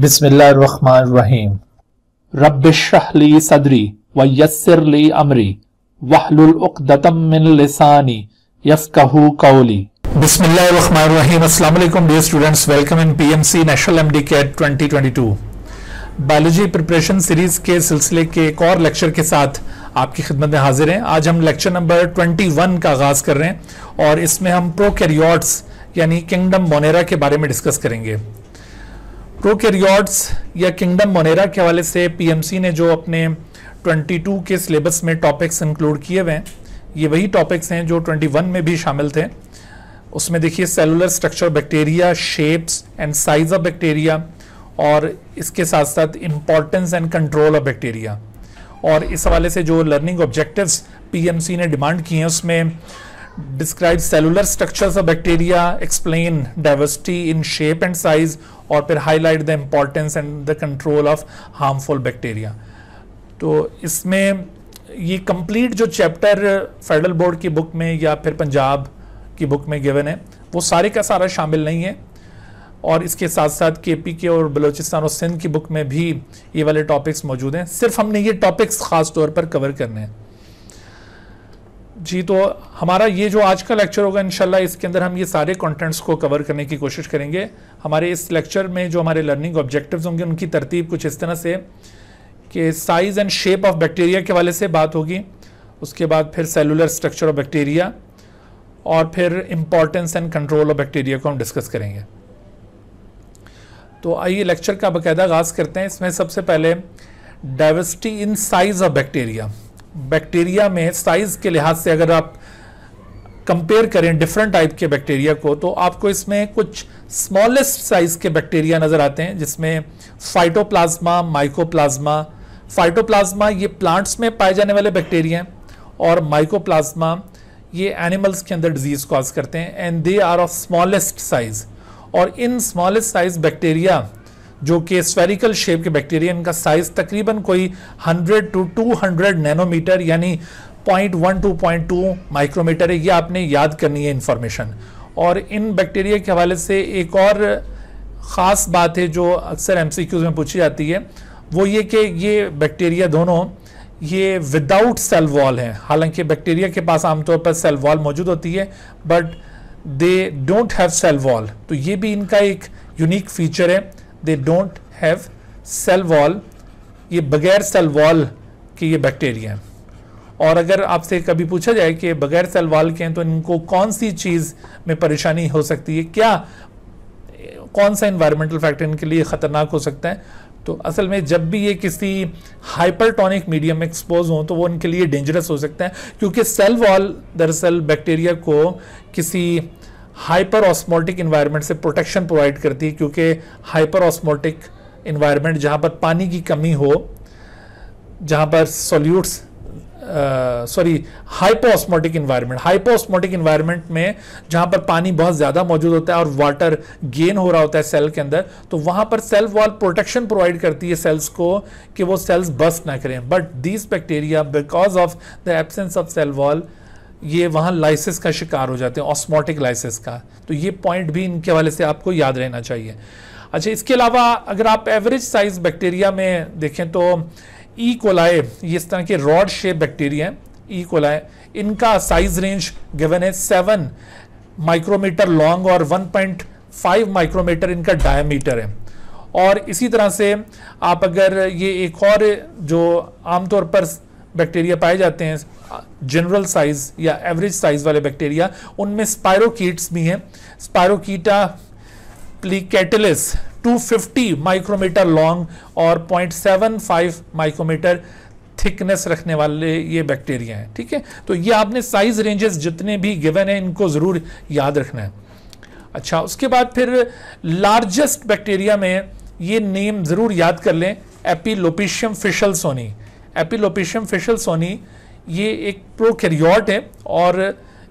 बिस्मिल्लाहिर्रहमानिर्रहीम रब्बिशरहली सदरी व यस्सिरली अमरी वहलुल उकदतम मिन लिसानी यफकहू कौली बिस्मिल्लाहिर्रहमानिर्रहीम अस्सलाम वालेकुम dear students welcome in PMC national MDCAT 2022 biology preparation series के सिलसिले के एक और लेक्चर के साथ आपकी खिदमत में हाजिर हैं आज हम लेक्चर नंबर 21 का आगाज कर रहे हैं और इसमें हम प्रोकैरियोट्स यानी किंगडम मोनेरा के बारे में डिस्कस करेंगे प्रोकैरियोट्स या किंगडम मोनेरा के हवाले से पीएमसी ने जो अपने 22 के सिलेबस में टॉपिक्स इंक्लूड किए हुए हैं ये वही टॉपिक्स हैं जो 21 में भी शामिल थे उसमें देखिए cellular structure bacteria shapes and size of bacteria और इसके साथ साथ importance and control of bacteria और इस हवाले से जो लर्निंग ऑब्जेक्टिव्स पीएमसी ने डिमांड किए हैं उसमें describe cellular structure of bacteria explain diversity in shape and size और फिर highlight the importance and the control of harmful bacteria तो इसमें ये कंप्लीट जो चैप्टर फेडरल बोर्ड की बुक में या फिर पंजाब की बुक में गिवन है वो सारे का सारा शामिल नहीं है और इसके साथ साथ के पी के और बलोचिस्तान और सिंध की बुक में भी ये वाले टॉपिक्स मौजूद हैं सिर्फ हमने ये टॉपिक्स ख़ास तौर पर कवर करने हैं जी तो हमारा ये जो आज का लेक्चर होगा इनशाला इसके अंदर हम ये सारे कंटेंट्स को कवर करने की कोशिश करेंगे हमारे इस लेक्चर में जो हमारे लर्निंग ऑब्जेक्टिव्स होंगे उनकी तरतीब कुछ इस तरह से कि size and shape of bacteria के वाले से बात होगी उसके बाद फिर सेलुलर स्ट्रक्चर ऑफ बैक्टीरिया और फिर importance and control of bacteria को हम डिस्कस करेंगे तो आइए लेक्चर का बाकायदा आगाज़ करते हैं इसमें सबसे पहले diversity in size of bacteria bacteria में साइज़ के लिहाज से अगर आप कंपेयर करें डिफरेंट टाइप के बैक्टीरिया को तो आपको इसमें कुछ स्मॉलेस्ट साइज़ के बैक्टीरिया नज़र आते हैं जिसमें फाइटोप्लाज्मा माइकोप्लाज्मा फाइटोप्लाज्मा ये प्लांट्स में पाए जाने वाले बैक्टीरिया हैं और माइकोप्लाज्मा ये एनिमल्स के अंदर डिजीज़ कॉज करते हैं and they are of smallest size और इन स्मॉलेस्ट साइज़ बैक्टीरिया जो कि स्फेरिकल शेप के बैक्टीरिया इनका साइज तकरीबन कोई 100 टू 200 नैनोमीटर यानी 0.1 टू 0.2 माइक्रोमीटर है ये आपने याद करनी है इन्फॉर्मेशन और इन बैक्टीरिया के हवाले से एक और ख़ास बात है जो अक्सर एम में पूछी जाती है वो ये कि ये बैक्टीरिया दोनों ये विदाउट सेल वॉल हैं हालांकि बैक्टीरिया के पास आमतौर पर सेल वॉल मौजूद होती है but they don't have cell wall तो ये भी इनका एक यूनिक फीचर है they don't have cell wall ये बगैर सेल वॉल के ये बैक्टीरिया हैं और अगर आपसे कभी पूछा जाए कि बगैर सेल वॉल के हैं तो इनको कौन सी चीज़ में परेशानी हो सकती है क्या कौन सा इन्वायरमेंटल फैक्टर इनके लिए ख़तरनाक हो सकता है तो असल में जब भी ये किसी हाइपरटोनिक मीडियम में एक्सपोज हों तो वो इनके लिए डेंजरस हो सकता है क्योंकि सेल वॉल दरअसल बैक्टीरिया को किसी हाइपर ऑस्मोटिक इन्वायरमेंट से प्रोटेक्शन प्रोवाइड करती है क्योंकि हाइपर ऑस्मोटिक इन्वायरमेंट जहाँ पर पानी की कमी हो जहाँ पर solutes sorry osmotic environment osmotic environment में जहाँ पर पानी बहुत ज़्यादा मौजूद होता है और वाटर गेन हो रहा होता है सेल के अंदर तो वहाँ पर सेल वॉल प्रोटेक्शन प्रोवाइड करती है सेल्स को कि वो सेल्स बस्ट ना करें but these bacteria because of the absence of cell wall ये वहाँ लाइसिस का शिकार हो जाते हैं ऑस्मोटिक लाइसिस का तो ये पॉइंट भी इनके वाले से आपको याद रहना चाहिए अच्छा इसके अलावा अगर आप एवरेज साइज बैक्टीरिया में देखें तो ई e. कोलाए ये इस तरह के रॉड शेप बैक्टीरिया हैं ई e. कोलाए इनका साइज रेंज गिवन है सेवन माइक्रोमीटर लॉन्ग और 1.5 माइक्रोमीटर इनका डायमीटर है और इसी तरह से आप अगर ये एक और जो आमतौर पर बैक्टीरिया पाए जाते हैं जनरल साइज या एवरेज साइज वाले बैक्टीरिया उनमें स्पायरोकीट्स भी हैं स्पायरोकीटा प्लीकेटलिस 250 माइक्रोमीटर लॉन्ग और 0.75 माइक्रोमीटर थिकनेस रखने वाले ये बैक्टीरिया हैं ठीक है तो ये आपने साइज रेंजेस जितने भी गिवन है इनको ज़रूर याद रखना है अच्छा उसके बाद फिर लार्जेस्ट बैक्टीरिया में ये नेम ज़रूर याद कर लें Epulopiscium fishelsoni Epulopiscium fishelsoni ये एक प्रोकैरियोट है और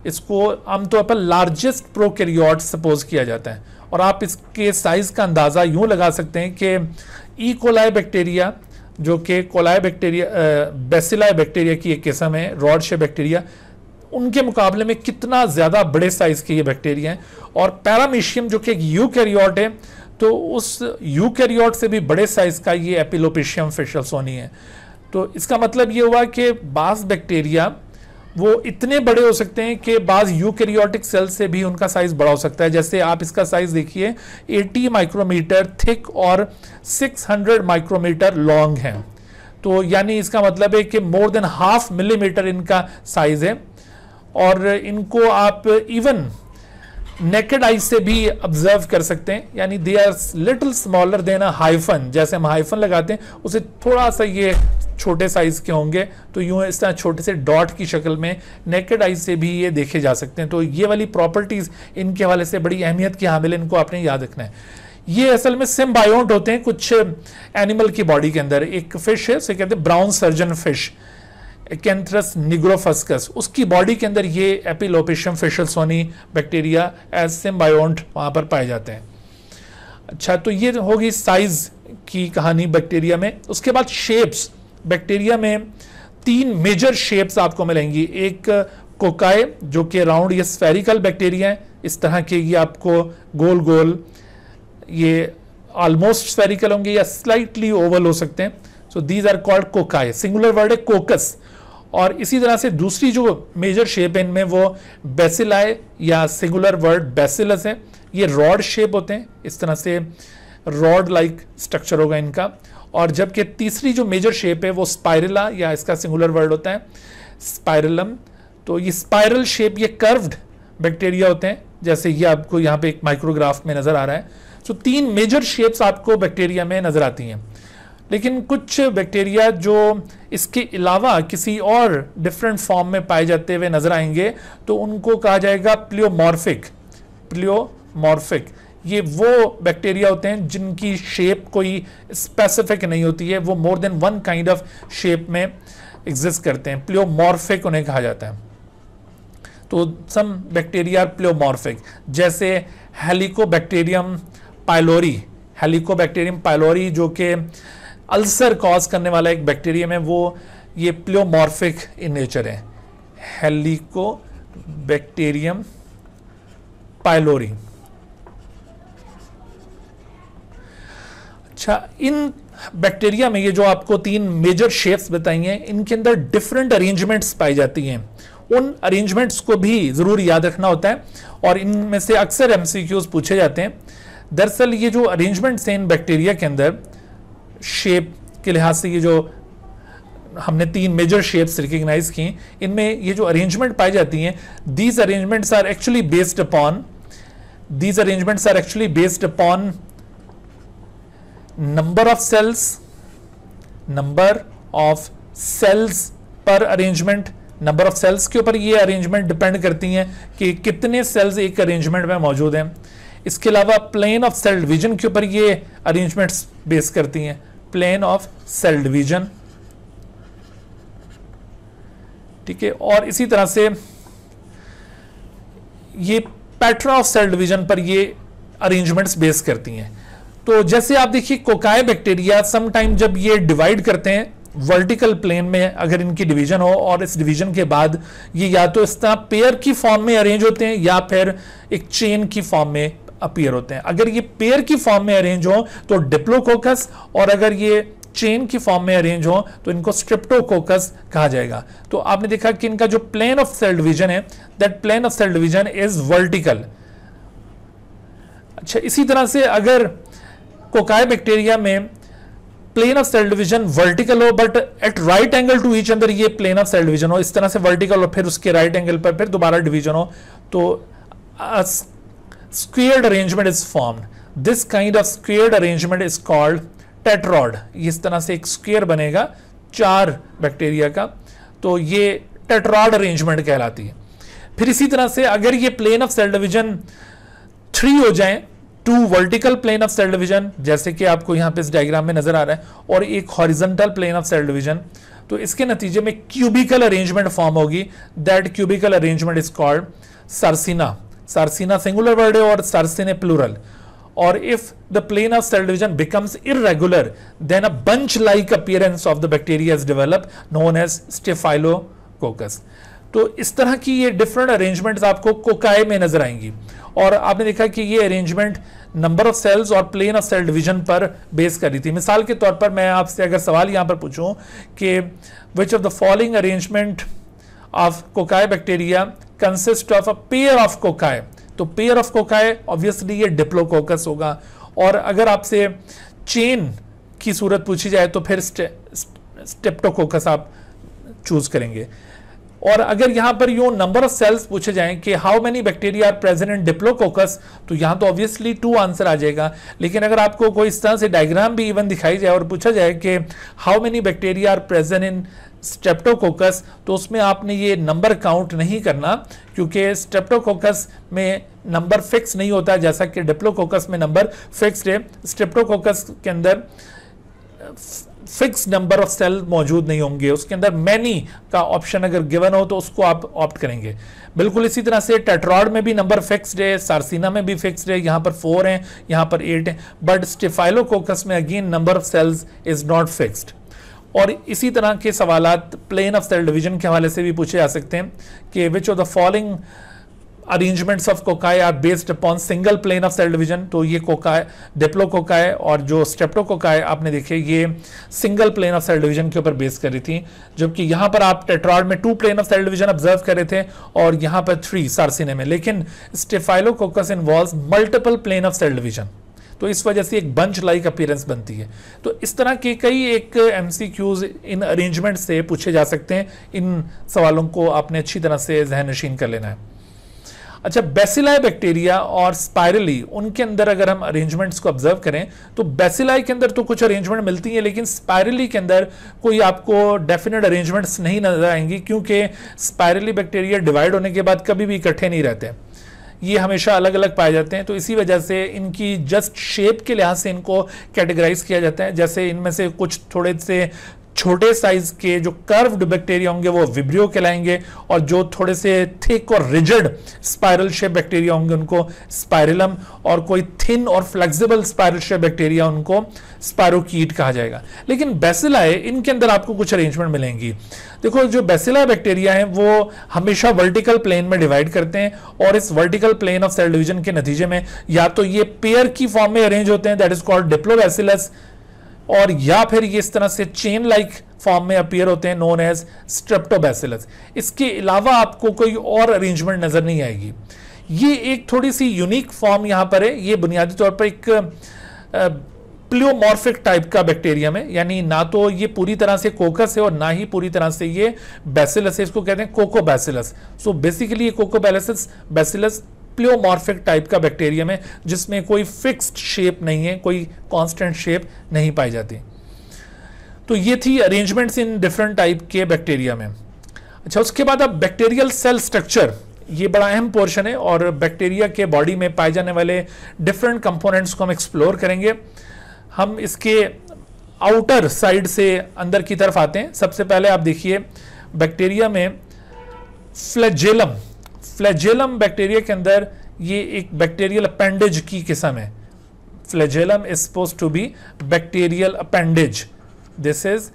इसको आमतौर पर लार्जेस्ट प्रोकैरियोट सपोज किया जाता है और आप इसके साइज़ का अंदाज़ा यूँ लगा सकते हैं कि ई कोलाई बैक्टीरिया जो कि कोलाई बैक्टीरिया बेसिलाई बैक्टीरिया की एक किस्म है रॉड शे बैक्टीरिया उनके मुकाबले में कितना ज़्यादा बड़े साइज़ के ये बैक्टीरिया हैं और पैरामीशियम जो कि एक यूकैरियोट है तो उस यूकैरियोट से भी बड़े साइज़ का ये एपिलोपिशियम फेशल सोनी है तो इसका मतलब ये हुआ कि बास बैक्टीरिया वो इतने बड़े हो सकते हैं कि बाज यूकैरियोटिक सेल से भी उनका साइज बड़ा हो सकता है जैसे आप इसका साइज देखिए 80 माइक्रोमीटर थिक और 600 माइक्रोमीटर लॉन्ग है तो यानी इसका मतलब है कि मोर देन हाफ मिलीमीटर इनका साइज है और इनको आप इवन नेकेड आई से भी ऑब्जर्व कर सकते हैं यानी they are little smaller than hyphen जैसे हम हाइफन लगाते हैं उसे थोड़ा सा ये छोटे साइज के होंगे तो यूं इस तरह छोटे से डॉट की शक्ल में नेकेड आई से भी ये देखे जा सकते हैं तो ये वाली प्रॉपर्टीज़ इनके हवाले से बड़ी अहमियत की हामिल इनको आपने याद रखना है ये असल में सिम्बायोट होते हैं कुछ एनिमल की बॉडी के अंदर एक फिश है उसे कहते हैं brown surgeon fish Acanthurus nigrofuscus उसकी बॉडी के अंदर ये Epulopiscium fishelsoni bacteria as symbiont वहाँ पर पाए जाते हैं अच्छा तो ये होगी साइज की कहानी बैक्टीरिया में उसके बाद शेप्स बैक्टीरिया में तीन मेजर शेप्स आपको मिलेंगी एक कोकाए जो कि राउंड ये स्फेरिकल बैक्टीरिया है इस तरह के ये आपको गोल गोल ये ऑलमोस्ट स्फेरिकल होंगे या स्लाइटली ओवल हो सकते हैं so these are called cocci singular word है कोकस और इसी तरह से दूसरी जो मेजर शेप है इनमें वो बेसिलाए या सिंगुलर वर्ड बेसिलस है ये रॉड शेप होते हैं इस तरह से रॉड लाइक स्ट्रक्चर होगा इनका और जबकि तीसरी जो मेजर शेप है वो स्पायरला या इसका सिंगुलर वर्ड होता है स्पायरलम तो ये स्पायरल शेप ये कर्व्ड बैक्टीरिया होते हैं जैसे ये आपको यहाँ पे एक माइक्रोग्राफ में नज़र आ रहा है तो तीन मेजर शेप्स आपको बैक्टीरिया में नज़र आती हैं लेकिन कुछ बैक्टीरिया जो इसके अलावा किसी और डिफरेंट फॉर्म में पाए जाते हुए नजर आएंगे तो उनको कहा जाएगा प्लियोमॉर्फिक प्लियोमॉर्फिक ये वो बैक्टीरिया होते हैं जिनकी शेप कोई स्पेसिफिक नहीं होती है वो more than one kind of shape में एग्जिस्ट करते हैं प्लियोमॉर्फिक उन्हें कहा जाता है तो सम बैक्टीरिया प्लियोमॉर्फिक जैसे हेलिकोबैक्टीरियम पाइलोरी हेलिकोबैक्टीरियम पाइलोरी जो कि अल्सर कॉज करने वाला एक बैक्टीरियम है वो ये प्लियोमॉर्फिक इन नेचर है हेलिको बैक्टीरियम पाइलोरी अच्छा इन बैक्टीरिया में ये जो आपको तीन मेजर शेप्स बताई हैं इनके अंदर डिफरेंट अरेंजमेंट्स पाई जाती हैं उन अरेंजमेंट्स को भी ज़रूर याद रखना होता है और इनमें से अक्सर एमसीक्यूज पूछे जाते हैं दरअसल ये जो अरेंजमेंट्स हैं इन बैक्टीरिया के अंदर शेप के लिहाज से ये जो हमने तीन मेजर शेप्स रिकग्नाइज की इनमें ये जो अरेंजमेंट पाई जाती हैं these arrangements are actually based upon these arrangements are actually based upon number of cells number of cells पर अरेंजमेंट नंबर ऑफ सेल्स के ऊपर ये अरेंजमेंट डिपेंड करती हैं कि कितने सेल्स एक अरेंजमेंट में मौजूद हैं इसके अलावा प्लेन ऑफ सेल डिवीजन के ऊपर ये अरेंजमेंट्स बेस करती हैं प्लेन ऑफ सेल डिवीजन ठीक है और इसी तरह से ये पैटर्न ऑफ सेल डिवीजन पर ये अरेंजमेंट्स बेस करती हैं तो जैसे आप देखिए कोकाए बैक्टीरिया टाइम जब ये डिवाइड करते हैं वर्टिकल प्लेन में अगर इनकी डिवीजन हो और इस डिवीजन के बाद ये या तो इस तरह पेयर की फॉर्म में अरेंज होते हैं या फिर एक चेन की फॉर्म में अपीयर होते हैं अगर ये पेयर की फॉर्म में अरेंज हो तो डिप्लोकोकस और अगर ये चेन की फॉर्म में अरेंज हो तो इनको स्ट्रिप्टोकोकस कहा जाएगा तो आपने देखा कि इनका जो प्लेन ऑफ सेल डिवीजन है that plane of cell division is vertical अच्छा इसी तरह से अगर कोकाय बैक्टीरिया में plane of cell division vertical हो but at right angle to each अंदर ये प्लेन ऑफ सेल डिवीजन हो इस तरह से वर्टिकल और फिर उसके राइट एंगल पर फिर दोबारा डिवीजन हो तो squared arrangement is form this kind of squared arrangement is called tetrad इस तरह से एक स्क्वेयर बनेगा चार बैक्टीरिया का तो ये टेट्रॉड अरेंजमेंट कहलाती है फिर इसी तरह से अगर ये plane of cell division three हो जाए two vertical plane of cell division जैसे कि आपको यहाँ पे इस डायग्राम में नजर आ रहा है और एक horizontal plane of cell division तो इसके नतीजे में क्यूबिकल अरेंजमेंट फॉर्म होगी that cubical arrangement is called sarcina sarcina singular word है और सार्सिने प्लूरल और if the plane of cell division becomes irregular then a bunch like appearance of the bacteria is develop known as staphylococcus तो इस तरह की ये different arrangements आपको कोकाए में नजर आएंगी और आपने देखा कि ये अरेंजमेंट नंबर ऑफ सेल्स और प्लेन ऑफ सेल डिवीजन पर बेस कर रही थी मिसाल के तौर पर मैं आपसे अगर सवाल यहां पर पूछूं कि which of the following arrangement of cocci bacteria consist of a pair of cocci तो पेयर ऑफ कोकाए ऑब्वियसली ये डिप्लोकोकस होगा और अगर आपसे चेन की सूरत पूछी जाए तो फिर स्टे, स्टेप्टोकोकस आप चूज करेंगे और अगर यहां पर यो नंबर ऑफ सेल्स पूछे जाएं कि how many bacteria are present in diplococcus तो यहां तो ऑब्वियसली टू आंसर आ जाएगा लेकिन अगर आपको कोई इस तरह से डायग्राम भी इवन दिखाई जाए और पूछा जाए कि how many bacteria are present in streptococcus तो उसमें आपने ये नंबर काउंट नहीं करना क्योंकि स्ट्रेप्टोकोकस में नंबर फिक्स नहीं होता जैसा कि डिप्लोकोकस में नंबर फिक्स्ड है स्ट्रेप्टोकोकस के अंदर फिक्स नंबर ऑफ सेल मौजूद नहीं होंगे उसके अंदर मैनी का ऑप्शन अगर गिवन हो तो उसको आप ऑप्ट करेंगे बिल्कुल इसी तरह से टेट्रॉड में भी नंबर फिक्स्ड है सारसीना में भी फिक्स्ड है यहाँ पर फोर हैं यहाँ पर एट हैं बट स्टिफाइलोकोकस में again number of cells is not fixed और इसी तरह के सवाल प्लेन ऑफ सेल डिवीजन के हवाले से भी पूछे जा सकते हैं कि which of the following arrangements of cocci are based upon single plane of cell division तो ये कोकाय डिप्लो कोकाय और जो स्टेप्टो कोकाय आपने देखे ये single plane of cell division के ऊपर बेस कर रही थी जबकि यहाँ पर आप टेट्रॉड में two plane of cell division observe कर रहे थे और यहाँ पर थ्री सार्सिने में लेकिन staphylococcus involve multiple plane of cell division तो इस वजह से एक बंच लाइक अपीयरेंस बनती है तो इस तरह के कई एक एम इन अरेंजमेंट से पूछे जा सकते हैं इन सवालों को आपने अच्छी तरह से जहन नशीन कर लेना है अच्छा बेसिलाई बैक्टीरिया और स्पायरली उनके अंदर अगर हम अरेंजमेंट्स को ऑब्जर्व करें तो बेसिलाई के अंदर तो कुछ अरेंजमेंट मिलती हैं लेकिन स्पायरली के अंदर कोई आपको डेफिनेट अरेंजमेंट्स नहीं नजर आएंगी क्योंकि स्पायरली बैक्टीरिया डिवाइड होने के बाद कभी भी इकट्ठे नहीं रहते हैं ये हमेशा अलग अलग पाए जाते हैं तो इसी वजह से इनकी जस्ट शेप के लिहाज से इनको कैटेगराइज किया जाता है जैसे इनमें से कुछ थोड़े से छोटे साइज के जो कर्व्ड बैक्टीरिया होंगे वो विब्रियो कहलाएंगे और जो थोड़े से थिक और रिजिड स्पाइरल शेप बैक्टीरिया होंगे उनको स्पायरलम और कोई थिन और फ्लेक्सिबल स्पाइरल शेप बैक्टीरिया उनको स्पायरोकीट कहा जाएगा लेकिन बेसिलाए इनके अंदर आपको कुछ अरेंजमेंट मिलेंगी देखो जो बेसिला बैक्टीरिया है वो हमेशा वर्टिकल प्लेन में डिवाइड करते हैं और इस vertical plane of cell division के नतीजे में या तो ये पेयर की फॉर्म में अरेंज होते हैं दैट इज कॉल्ड डिप्लोबैसिलस और या फिर ये इस तरह से चेन लाइक फॉर्म में अपियर होते हैं नोन एज स्ट्रेप्टोबैसिलस इसके अलावा आपको कोई और अरेंजमेंट नज़र नहीं आएगी ये एक थोड़ी सी यूनिक फॉर्म यहाँ पर है ये बुनियादी तौर पर एक प्लियोमॉर्फिक टाइप का बैक्टीरियम है यानी ना तो ये पूरी तरह से कोकस है और ना ही पूरी तरह से ये बैसिलस है इसको कहते हैं कोको बैसिलस सो बेसिकली ये coccobacillus bacillus pleomorphic type का बैक्टीरियम है जिसमें कोई फिक्स्ड शेप नहीं है कोई कांस्टेंट शेप नहीं पाई जाती तो ये थी अरेंजमेंट्स इन डिफरेंट टाइप के बैक्टीरिया में अच्छा उसके बाद अब बैक्टीरियल सेल स्ट्रक्चर ये बड़ा अहम पोर्शन है और बैक्टीरिया के बॉडी में पाए जाने वाले डिफरेंट कंपोनेंट्स को हम एक्सप्लोर करेंगे हम इसके आउटर साइड से अंदर की तरफ आते हैं सबसे पहले आप देखिए बैक्टीरिया में फ्लैजेलम फ्लैजेलम बैक्टीरिया के अंदर ये एक बैक्टीरियल अपेंडेज की किस्म है flagellum is suppose to be bacterial appendage this is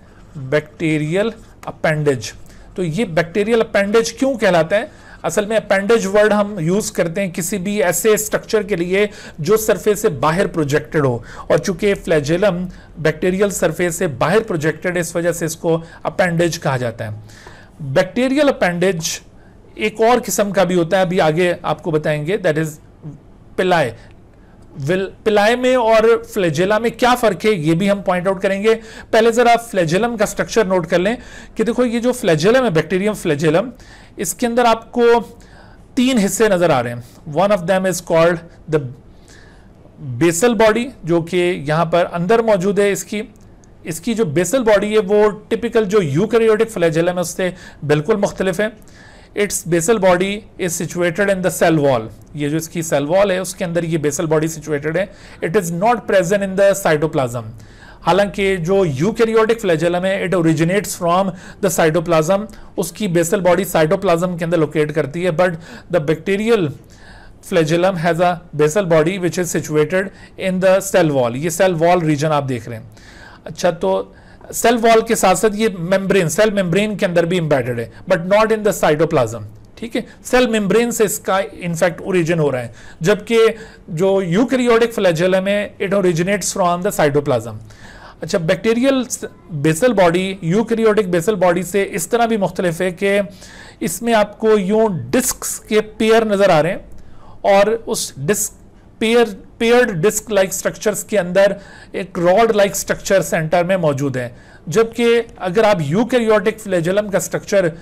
bacterial appendage तो ये बैक्टीरियल अपेंडेज क्यों कहलाता है असल में अपेंडेज वर्ड हम यूज करते हैं किसी भी ऐसे स्ट्रक्चर के लिए जो सरफेस से बाहर प्रोजेक्टेड हो और चूंकि फ्लैजेलम बैक्टीरियल सरफेस से बाहर प्रोजेक्टेड इस वजह से इसको अपेंडेज कहा जाता है बैक्टीरियल अपेंडेज एक और किस्म का भी होता है अभी आगे आपको बताएंगे दैट इज पिलाए पिलाए में और फ्लेजेला में क्या फर्क है ये भी हम पॉइंट आउट करेंगे पहले जरा फ्लेजेलम का स्ट्रक्चर नोट कर लें कि देखो ये जो फ्लेजेलम है बैक्टीरियम फ्लेजेलम इसके अंदर आपको तीन हिस्से नजर आ रहे हैं one of them is called the basal body जो कि यहां पर अंदर मौजूद है इसकी इसकी जो बेसल बॉडी है वो टिपिकल जो यूकैरियोटिक फ्लेजेलम है उससे बिल्कुल मुख्तलिफ है it's basal body is situated in the cell wall ये जो इसकी सेल वॉल है उसके अंदर ये बेसल बॉडी सिचुएटेड है it is not present in the cytoplasm हालांकि जो यूकैरियोटिक फ्लैजेलम है it originates from the cytoplasm उसकी बेसल बॉडी साइटोप्लाज्म के अंदर लोकेट करती है but the bacterial flagellum has a basal body which is situated in the cell wall ये cell wall reason आप देख रहे हैं अच्छा तो सेल वॉल के साथ साथ ये मेम्ब्रेन सेल मेम्ब्रेन के अंदर भी इम्बेडेड है but not in the cytoplasm ठीक है सेल मेम्ब्रेन से इसका इनफैक्ट ओरिजिन हो रहा है जबकि जो यूक्रियोटिक फ्लैजेलम है it originates from the cytoplasm अच्छा bacterial basal body eukaryotic basal body से इस तरह भी मुख्तलिफ है कि इसमें आपको यूं डिस्क के पेयर नज़र आ रहे हैं और उस disc pair paired disc like structures के अंदर एक रॉड लाइक स्ट्रक्चर सेंटर में मौजूद है जबकि अगर आप यूकैरियोटिक फ्लेजलम का स्ट्रक्चर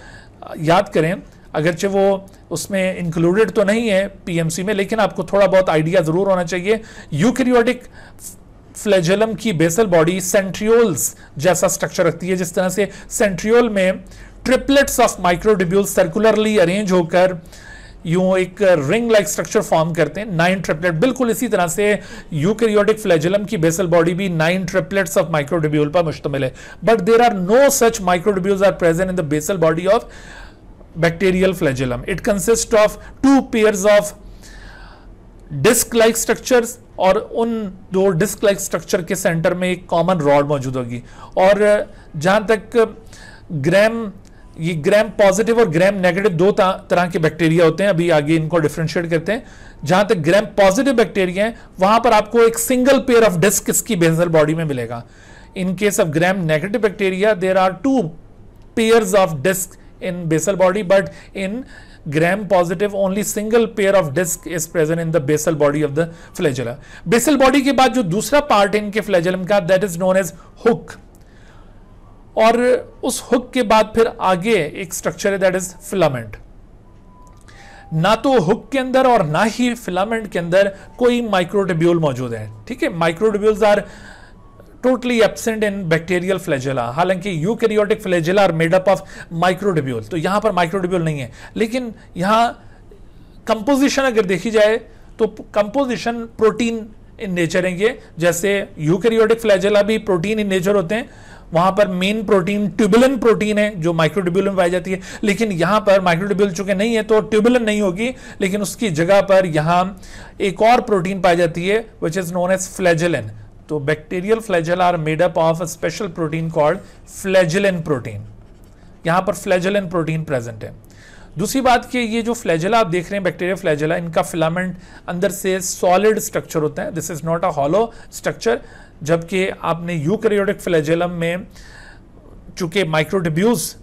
याद करें अगरचे वो उसमें इंक्लूडेड तो नहीं है पीएमसी में लेकिन आपको थोड़ा बहुत आइडिया ज़रूर होना चाहिए यूकैरियोटिक फ्लेजलम की बेसल बॉडी सेंट्रियोल्स जैसा स्ट्रक्चर रखती है जिस तरह से सेंट्रियोल में triplets of microtubule circularly arrange होकर यू एक रिंग लाइक स्ट्रक्चर फॉर्म करते हैं नाइन ट्रिपलेट बिल्कुल इसी तरह से यूकैरियोटिक फ्लैजलम की बेसल बॉडी भी नाइन ट्रिपलेट्स ऑफ माइक्रोडिब्यूल पर मुश्तमिल है but there are no such microtubules are present in the basal body of bacterial flagellum it consist of two pair of disc-like structure और उन दो disc-like structure के centre में एक कॉमन रॉड मौजूद होगी और जहां तक ग्रैम ये ग्रैम पॉजिटिव और ग्रैम नेगेटिव दो तरह के बैक्टीरिया होते हैं अभी आगे इनको डिफ्रेंशिएट करते हैं जहां तक ग्रैम पॉजिटिव बैक्टीरिया है वहां पर आपको एक सिंगल पेयर ऑफ डिस्क इसकी बेजल बॉडी में मिलेगा in case of gram negative bacteria there are two pairs of disc in basal body but in gram positive only single pair of disc is present in the basal body of the flagella basal body के बाद जो दूसरा part है इनके flagellum का that is known as hook और उस hook के बाद फिर आगे एक स्ट्रक्चर है दैट इज फिलामेंट ना तो हुक के अंदर और ना ही फिलामेंट के अंदर कोई माइक्रोटिब्यूल मौजूद है ठीक है microtubules are totally absent in bacterial flagella हालांकि eukaryotic flagella are made up of microtubule तो यहां पर माइक्रोटिब्यूल नहीं है लेकिन यहां कंपोजिशन अगर देखी जाए तो कंपोजिशन प्रोटीन इन नेचर है ये जैसे यू कैरियोटिक फ्लैजेला भी प्रोटीन इन नेचर होते हैं वहां पर मेन प्रोटीन ट्यूबुलन प्रोटीन है जो माइक्रोट्यूबुलिन पाई जाती है लेकिन यहां पर माइक्रोट्यूबुल चूंकि नहीं है तो ट्यूबुलन नहीं होगी लेकिन उसकी जगह पर यहां एक और प्रोटीन पाई जाती है which is known as flagellin तो bacterial flagella are made up of a special protein called flagellin protein यहां पर फ्लैजलिन प्रोटीन प्रेजेंट है दूसरी बात कि ये जो फ्लैजला आप देख रहे हैं बैक्टीरिया फ्लैजला इनका फिलामेंट अंदर से सॉलिड स्ट्रक्चर होता है this is not a hollow structure जबकि आपने यूकैरियोटिक फ्लैजेलम में चूँकि माइक्रोडिब्यूज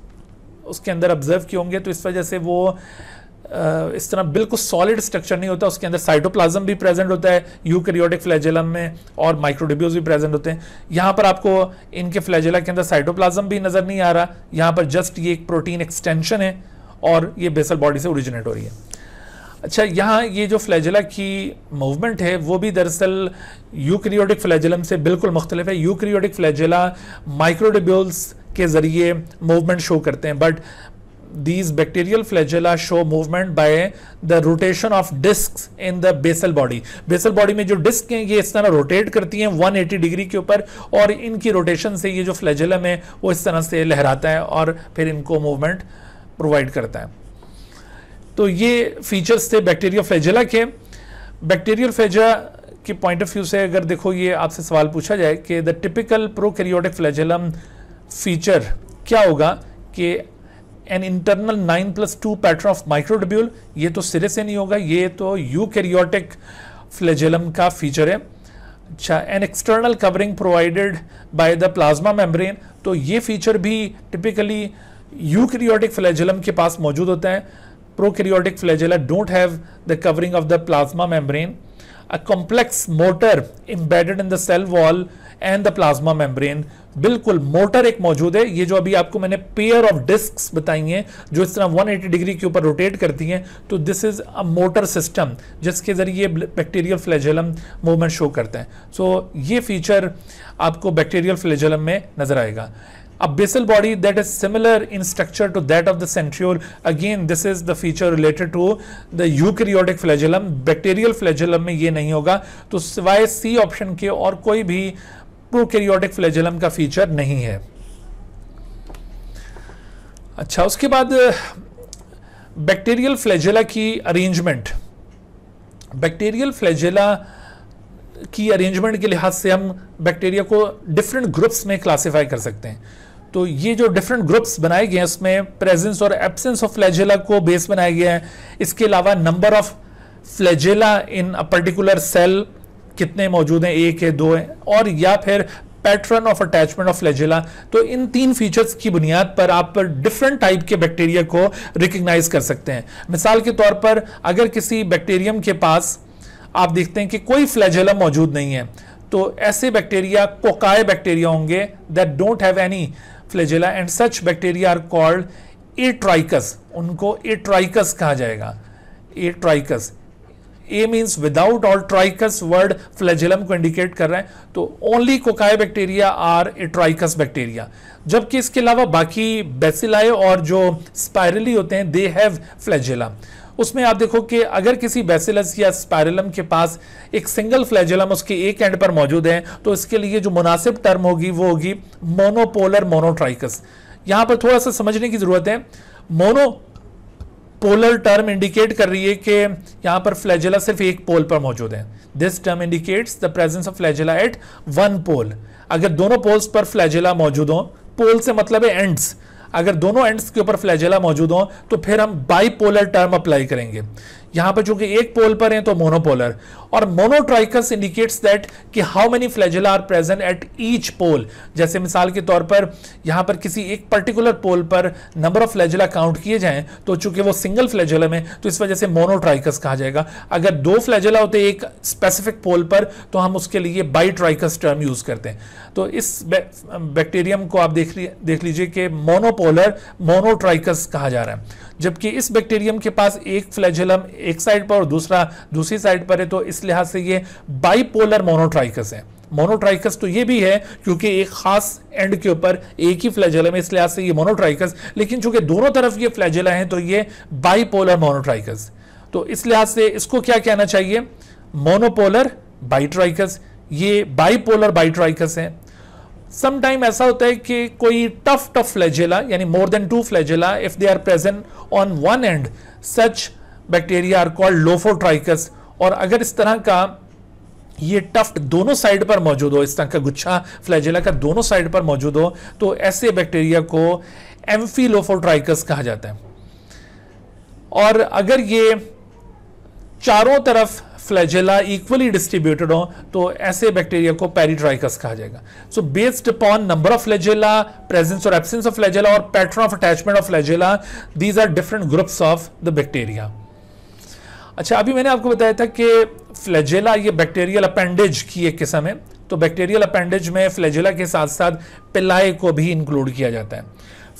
उसके अंदर ऑब्जर्व किए होंगे तो इस वजह से वो इस तरह बिल्कुल सॉलिड स्ट्रक्चर नहीं होता उसके अंदर साइटोप्लाज्म भी प्रेजेंट होता है यूकैरियोटिक फ्लैजेलम में और माइक्रोडिब्यूज भी प्रेजेंट होते हैं यहाँ पर आपको इनके फ्लैजेला के अंदर साइटोप्लाज्म भी नज़र नहीं आ रहा यहाँ पर जस्ट ये एक प्रोटीन एक्सटेंशन है और ये बेसल बॉडी से ओरिजिनेट हो रही है अच्छा यहाँ ये जो फ्लैजला की मूवमेंट है वो भी दरअसल यूक्रियोटिक फ्लैजलम से बिल्कुल मुख्तलिफ है यूक्रियोटिक फ्लैजला माइक्रोडिब्यूल्स के ज़रिए मूवमेंट शो करते हैं but these bacterial flagella show movement by the rotation of disc in the basal body basal body में जो डिस्क हैं ये इस तरह रोटेट करती हैं 180 डिग्री के ऊपर और इनकी रोटेशन से ये जो फ्लैजलम है वो इस तरह से लहराता है और फिर इनको मूवमेंट प्रोवाइड करता है तो ये फीचर्स थे बैक्टीरिया फ्लैजिला के बैक्टीरियल फ्लैजिला के पॉइंट ऑफ व्यू से अगर देखो ये आपसे सवाल पूछा जाए कि the typical prokaryotic flagellum feature क्या होगा कि an internal nine plus two pattern of microtubule ये तो सिरे से नहीं होगा ये तो यू कैरियोटिक फ्लैजिलम का फीचर है अच्छा an external covering provided by the plasma membrane तो ये फीचर भी टिपिकली यू कैरियोटिक फ्लैजिलम के पास मौजूद होता है prokaryotic flagella don't have the covering of the plasma membrane. A complex motor embedded in the cell wall and the plasma membrane बिल्कुल motor एक मौजूद है ये जो अभी आपको मैंने पेयर ऑफ डिस्क बताई हैं जो इस तरह 180 डिग्री के ऊपर रोटेट करती हैं तो this is a motor system जिसके जरिए बैक्टीरियल फ्लैजेलम मूवमेंट शो करते हैं सो so, ये फीचर आपको बैक्टीरियल फ्लैजेलम में नजर आएगा A basal body that is similar in structure to that of the centriole. Again, this is the feature related to the eukaryotic flagellum. Bacterial flagellum mein ye nahi hoga to सिवाय c option ke aur koi bhi prokaryotic flagellum ka feature nahi hai अच्छा उसके बाद bacterial flagella की arrangement bacterial flagella की arrangement के लिहाज से हम बैक्टीरिया को डिफरेंट ग्रुप्स में क्लासिफाई कर सकते हैं तो ये जो डिफरेंट ग्रुप्स बनाए गए हैं उसमें प्रेजेंस और एब्सेंस ऑफ फ्लैजेला को बेस बनाया गया है इसके अलावा number of flagella in a particular cell कितने मौजूद हैं एक है दो है और या फिर pattern of attachment of flagella तो इन तीन फीचर्स की बुनियाद पर आप डिफरेंट टाइप के बैक्टीरिया को रिकग्नाइज कर सकते हैं मिसाल के तौर पर अगर किसी बैक्टीरियम के पास आप देखते हैं कि कोई फ्लैजेला मौजूद नहीं है तो ऐसे बैक्टीरिया कोकाय बैक्टीरिया होंगे that don't have any flagella and such bacteria are called trichous उनको ट्राइकस कहा जाएगा a trichous a means without all trichous word flagellum को इंडिकेट कर रहे हैं तो only cocci bacteria are atrichous bacteria जबकि इसके अलावा बाकी बेसिलाई और जो स्पायरली होते हैं दे हैव फ्लैजिलम उसमें आप देखो कि अगर किसी बेसिलस या स्पायरलम के पास एक सिंगल फ्लैजलम उसके एक एंड पर मौजूद है तो इसके लिए जो मुनासिब टर्म होगी वो होगी मोनोपोलर मोनोट्राइकस यहां पर थोड़ा सा समझने की जरूरत है मोनो पोलर टर्म इंडिकेट कर रही है कि यहां पर फ्लैजिला सिर्फ एक पोल पर मौजूद है this term indicates the presence of flagella at one pole अगर दोनों पोल्स पर फ्लैजिला मौजूद हो पोल से मतलब है एंड्स अगर दोनों एंड्स के ऊपर फ्लैजेला मौजूद हो तो फिर हम बाईपोलर टर्म अप्लाई करेंगे यहां पर चूंकि एक पोल पर है तो मोनोपोलर और मोनोट्राइकस इंडिकेट्स दैट कि how many flagella are present at each pole जैसे मिसाल के तौर पर यहां पर किसी एक पर्टिकुलर पोल पर नंबर ऑफ फ्लैजिला काउंट किए जाएं तो चूंकि वो सिंगल फ्लैजल में तो इस वजह से मोनोट्राइकस कहा जाएगा अगर दो फ्लैजला होते एक स्पेसिफिक पोल पर तो हम उसके लिए बाईट्राइकस टर्म यूज करते हैं तो इस बैक्टीरियम को आप देख लीजिए कि मोनोपोलर मोनोट्राइकस कहा जा रहा है जबकि इस बैक्टीरियम के पास एक फ्लैजलम एक साइड पर और दूसरा दूसरी साइड पर है तो इस लिहाज से ये बाईपोलर मोनोट्राइकस है मोनोट्राइकस तो ये भी है क्योंकि एक खास एंड के ऊपर एक ही फ्लैजेलम है इस लिहाज से ये मोनोट्राइकस लेकिन चूंकि दोनों तरफ ये फ्लैजेला है तो ये बाईपोलर मोनोट्राइकस तो इस लिहाज से इसको क्या कहना चाहिए मोनोपोलर बाइट्राइकस ये बाईपोलर बाइट्राइकस है समटाइम ऐसा होता है कि कोई टफ टफ फ्लैजेला यानी more than two flagella if they are present on one and such bacteria are called lophotrichous और अगर इस तरह का ये टफ्ट दोनों साइड पर मौजूद हो इस तरह का गुच्छा फ्लैजेला का दोनों साइड पर मौजूद हो तो ऐसे बैक्टीरिया को एम्फीलोफोट्राइकस कहा जाता है और अगर ये चारों तरफ फ्लैजेला इक्वली डिस्ट्रीब्यूटेड हो तो ऐसे बैक्टीरिया को पेरीड्राइकस कहा जाएगा so based upon number of flagella presence और एब्सेंस ऑफ फ्लैजेला और pattern of attachment of flagella these are different groups of the bacteria अच्छा अभी मैंने आपको बताया था कि फ्लैजेला ये बैक्टीरियल अपेंडेज की एक किस्म है तो बैक्टीरियल अपेंडेज में फ्लैजेला के साथ साथ पिलाए को भी इंक्लूड किया जाता है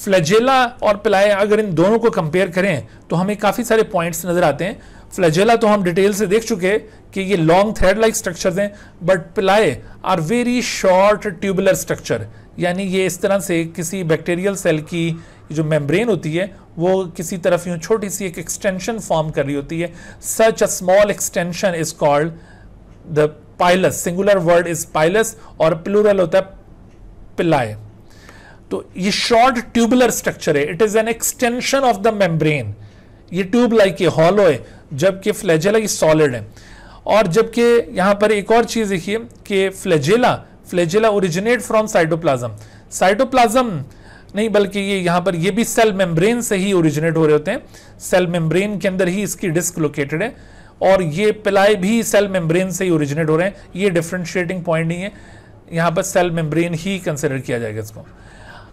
फ्लैजेला और पिलाए अगर इन दोनों को कंपेयर करें तो हमें काफ़ी सारे पॉइंट्स नज़र आते हैं फ्लैजेला तो हम डिटेल से देख चुके कि ये लॉन्ग थ्रेड लाइक स्ट्रक्चर हैं but pili are very short tubular structure यानी ये इस तरह से किसी बैक्टीरियल सेल की जो मेम्ब्रेन होती है वो किसी तरफ यूँ छोटी सी एक एक्सटेंशन फॉर्म कर रही होती है such a small extension is called the pilus singular word is pilus और प्लूरल होता है पिलाए तो ये शॉर्ट ट्यूबुलर स्ट्रक्चर है it is an extension of the membrane ये ट्यूब लाइक ये हॉलो है जबकि फ्लैजेला सॉलिड है और जबकि यहाँ पर एक और चीज़ देखिए कि flagella flagella originate from cytoplasm cytoplasm नहीं बल्कि ये यहाँ पर ये भी सेल मेम्ब्रेन से ही ओरिजिनेट हो रहे होते हैं सेल मेम्ब्रेन के अंदर ही इसकी डिस्क लोकेटेड है और ये पिलाई भी सेल मेम्ब्रेन से ही ओरिजिनेट हो रहे हैं ये डिफ्रेंशिएटिंग पॉइंट नहीं है यहाँ पर सेल मेम्ब्रेन ही कंसिडर किया जाएगा इसको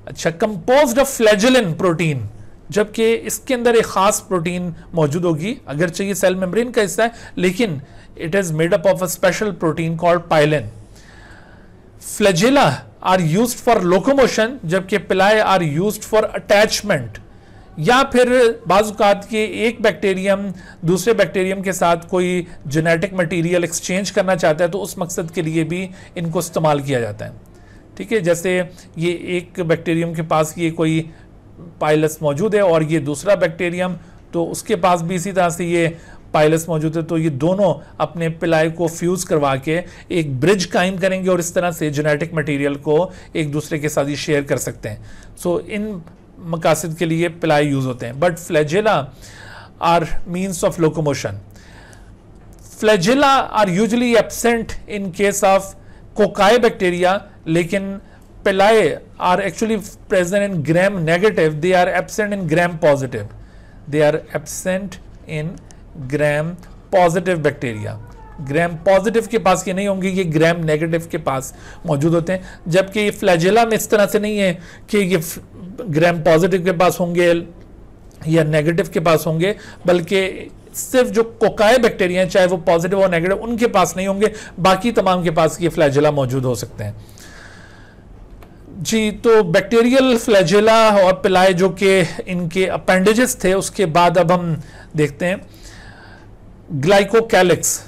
अच्छा कंपोज ऑफ फ्लैजलिन प्रोटीन जबकि इसके अंदर एक ख़ास प्रोटीन मौजूद होगी अगर चाहिए सेल मेम्ब्रेन का हिस्सा है लेकिन it is made up of a special protein called pilin flagella are use for locomotion जबकि pili are use for attachment या फिर बाज़ात के एक बैक्टीरियम दूसरे बैक्टीरियम के साथ कोई जेनेटिक मटेरियल एक्सचेंज करना चाहता है तो उस मकसद के लिए भी इनको इस्तेमाल किया जाता है ठीक है जैसे ये एक बैक्टीरियम के पास ये कोई पाइलस मौजूद है और ये दूसरा बैक्टीरियम तो उसके पास भी इसी तरह से ये पाइलस मौजूद है तो ये दोनों अपने पिलाई को फ्यूज़ करवा के एक ब्रिज कायम करेंगे और इस तरह से जेनेटिक मटेरियल को एक दूसरे के साथ ही शेयर कर सकते हैं सो so, इन मकासद के लिए पिलाई यूज़ होते हैं but flagella are means of locomotion flagella are usually absent in case of cocci bacteria लेकिन pili are actually present in gram negative, they are absent in gram positive. They are absent in gram positive bacteria. Gram positive के पास के नहीं होंगे ये gram negative के पास मौजूद होते हैं जबकि ये फ्लैजेला में इस तरह से नहीं है कि ये ग्राम पॉजिटिव के पास होंगे या नेगेटिव के पास होंगे बल्कि सिर्फ जो कोकाए बैक्टीरिया चाहे वो पॉजिटिव और नेगेटिव उनके पास नहीं होंगे बाकी तमाम के पास ये फ्लैजेला मौजूद हो सकते हैं जी तो बैक्टीरियल फ्लैजेला और पिलाए जो कि इनके अपेंडेजेस थे उसके बाद अब हम देखते हैं glycocalyx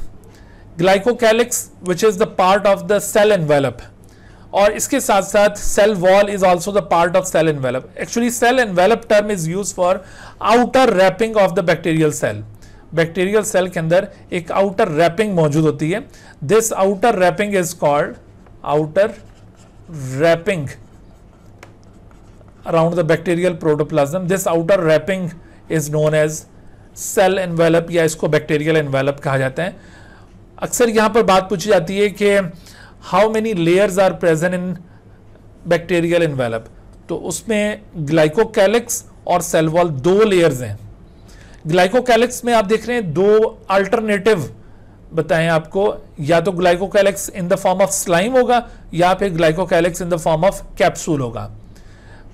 glycocalyx which is the part of the cell envelope और इसके साथ साथ cell wall is also the part of cell envelope actually cell envelope term is use for outer wrapping of the bacterial cell bacterial cell के अंदर एक outer wrapping मौजूद होती है this outer wrapping is called outer wrapping around the bacterial protoplasm this outer wrapping is known as cell envelope या इसको bacterial envelope कहा जाता है अक्सर यहाँ पर बात पूछी जाती है कि how many layers are present in bacterial envelope तो उसमें ग्लाइकोकैलिक्स और सेलवॉल दो लेयर्स हैं ग्लाइकोकैलिक्स में आप देख रहे हैं दो अल्टरनेटिव बताएं आपको या तो glycocalyx in the form of slime होगा या फिर glycocalyx in the form of capsule होगा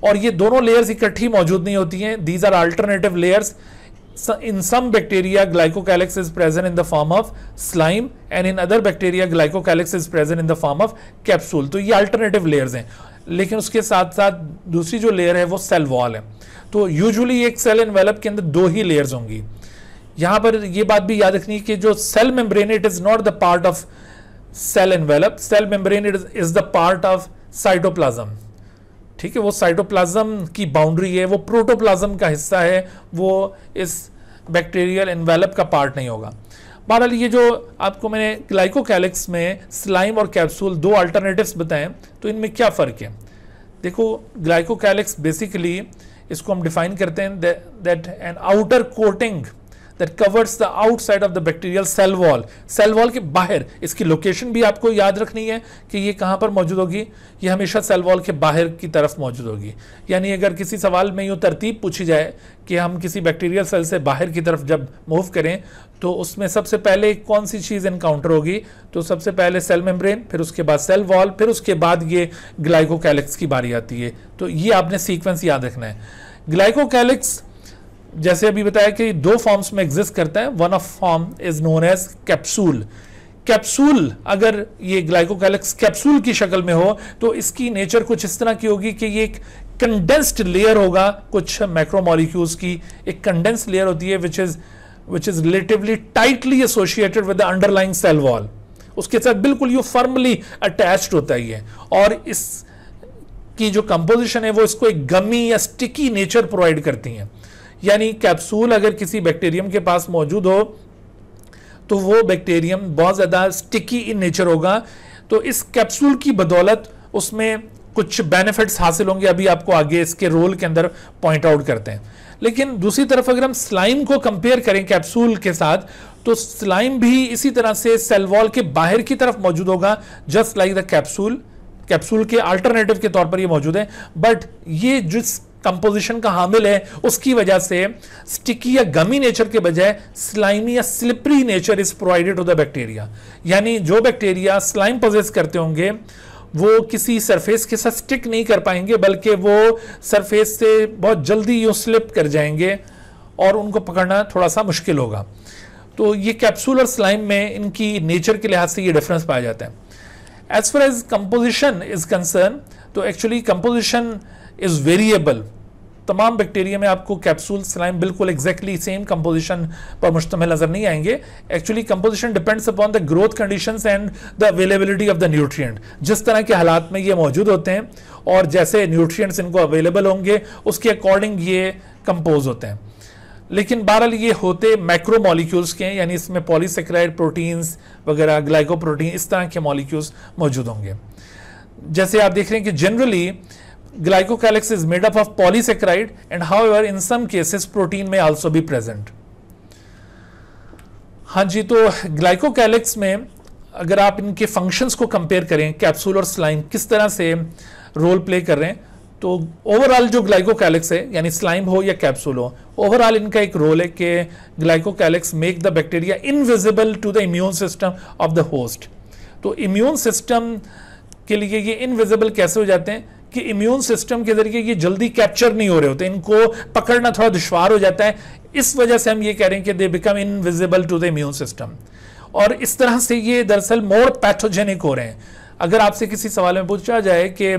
और ये दोनों लेयर्स इकट्ठी मौजूद नहीं होती हैं these are alternative layers in some bacteria glycocalyx is present in the form of slime and in other bacteria glycocalyx is present in the form of capsule तो ये अल्टरनेटिव लेयर्स हैं लेकिन उसके साथ साथ दूसरी जो लेयर है वो सेल वॉल है तो यूजुअली एक सेल इन्वेलप के अंदर दो ही लेयर्स होंगी यहां पर यह बात भी याद रखनी है कि जो cell membrane it is not the part of cell envelope cell membrane it is the part of cytoplasm ठीक है वो साइटोप्लाज्म की बाउंड्री है वो प्रोटोप्लाज्म का हिस्सा है वो इस बैक्टीरियल एनवेलप का पार्ट नहीं होगा बहरहाल ये जो आपको मैंने ग्लाइकोकैलिक्स में स्लाइम और कैप्सूल दो अल्टरनेटिव्स बताएं तो इनमें क्या फ़र्क है देखो ग्लाइकोकैलिक्स बेसिकली इसको हम डिफाइन करते हैं that an outer coating covers the outside of the bacterial cell wall cell wall के बाहर इसकी लोकेशन भी आपको याद रखनी है कि ये कहाँ पर मौजूद होगी ये हमेशा सेल वॉल के बाहर की तरफ मौजूद होगी यानी अगर किसी सवाल में यूँ तरतीब पूछी जाए कि हम किसी बैक्टीरियल सेल से बाहर की तरफ जब मूव करें तो उसमें सबसे पहले कौन सी चीज़ इनकाउंटर होगी तो सबसे पहले सेल मेम्ब्रेन फिर उसके बाद सेल वॉल फिर उसके बाद ये ग्लाइकोकैलिक्स की बारी आती है तो ये आपने सीक्वेंस याद रखना है ग्लाइकोकैलिक्स जैसे अभी बताया कि दो फॉर्म्स में एग्जिस्ट करता है one of form is known as capsule capsule अगर ये ग्लाइकोकैलेक्स कैप्सूल की शक्ल में हो तो इसकी नेचर कुछ इस तरह की होगी कि ये एक कंडेंस्ड लेयर होगा कुछ मैक्रोमोलिक्यूल्स की एक कंडेंस्ड लेयर होती है which is which is relatively tightly associated with the underlying cell wall उसके साथ बिल्कुल यू फर्मली अटैच्ड होता ही है और इस की जो कंपोजिशन है वो इसको एक गमी या स्टिकी नेचर प्रोवाइड करती हैं यानी कैप्सूल अगर किसी बैक्टीरियम के पास मौजूद हो तो वो बैक्टीरियम बहुत ज़्यादा स्टिकी इन नेचर होगा तो इस कैप्सूल की बदौलत उसमें कुछ बेनिफिट्स हासिल होंगे अभी आपको आगे इसके रोल के अंदर पॉइंट आउट करते हैं लेकिन दूसरी तरफ अगर हम स्लाइम को कंपेयर करें कैप्सूल के साथ तो स्लाइम भी इसी तरह से सेल वॉल के बाहर की तरफ मौजूद होगा just like the capsule capsule के अल्टरनेटिव के तौर पर ये मौजूद है बट ये जिस कंपोजिशन का हामिल है उसकी वजह से स्टिकी या गमी नेचर के बजाय स्लाइमी या slippery nature is provided to the bacteria यानी जो बैक्टीरिया स्लाइम पोजेस करते होंगे वो किसी सरफेस के साथ स्टिक नहीं कर पाएंगे बल्कि वो सरफेस से बहुत जल्दी यूँ स्लिप कर जाएंगे और उनको पकड़ना थोड़ा सा मुश्किल होगा तो ये कैप्सूल और स्लाइम में इनकी नेचर के लिहाज से ये डिफरेंस पाया जाता है as far as composition is concern तो एक्चुअली कंपोजिशन इज वेरिएबल तमाम बैक्टीरिया में आपको कैप्सूल स्लाइम बिल्कुल एग्जैक्टली सेम कंपोजिशन पर मुश्तमल नजर नहीं आएंगे actually composition depends upon the growth condition and the availability of the nutrient जिस तरह के हालात में ये मौजूद होते हैं और जैसे न्यूट्रिएंट्स इनको अवेलेबल होंगे उसके अकॉर्डिंग ये कंपोज होते हैं लेकिन बहरहाल ये होते मैक्रो मॉलिक्यूल्स के हैं यानी इसमें पॉलीसेक्राइड प्रोटीन्स वगैरह ग्लाइकोप्रोटीन इस तरह के मॉलिक्यूल्स मौजूद होंगे जैसे आप देख रहे हैं कि generally glycocalyx is made up of polysaccharide and however in some cases protein may also be present. हाँ जी तो ग्लाइकोकैलिक्स में अगर आप इनके फंक्शंस को कंपेयर करें कैप्सूल और स्लाइम किस तरह से रोल प्ले कर रहे हैं तो ओवरऑल जो ग्लाइकोकैलिक्स है यानी स्लाइम हो या कैप्सूल हो ओवरऑल इनका एक रोल है कि glycocalyx make the bacteria invisible to the immune system of the host तो इम्यून सिस्टम के लिए ये इनविजिबल कैसे हो जाते हैं कि इम्यून सिस्टम के जरिए ये जल्दी कैप्चर नहीं हो रहे होते इनको पकड़ना थोड़ा दुश्वार हो जाता है इस वजह से हम ये कह रहे हैं कि they become invisible to the immune system और इस तरह से ये दरअसल मोर पैथोजेनिक हो रहे हैं अगर आपसे किसी सवाल में पूछा जाए कि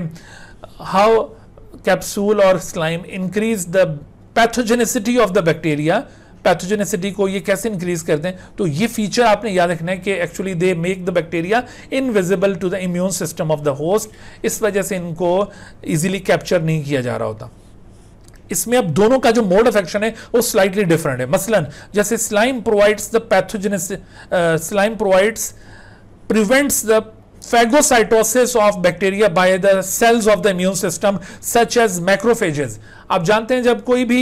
हाउ कैप्सूल और slime increase the pathogenicity of the bacteria pathogenicity को ये कैसे इंक्रीज कर दें तो ये फीचर आपने याद रखना है कि actually they make the bacteria invisible to the immune system of the host इस वजह से इनको इजीली कैप्चर नहीं किया जा रहा होता इसमें अब दोनों का जो मोड ऑफ एक्शन है वो स्लाइटली डिफरेंट है मसलन जैसे slime provides the pathogenesis slime provides prevents the phagocytosis of bacteria by the cells of the immune system such as macrophages आप जानते हैं जब कोई भी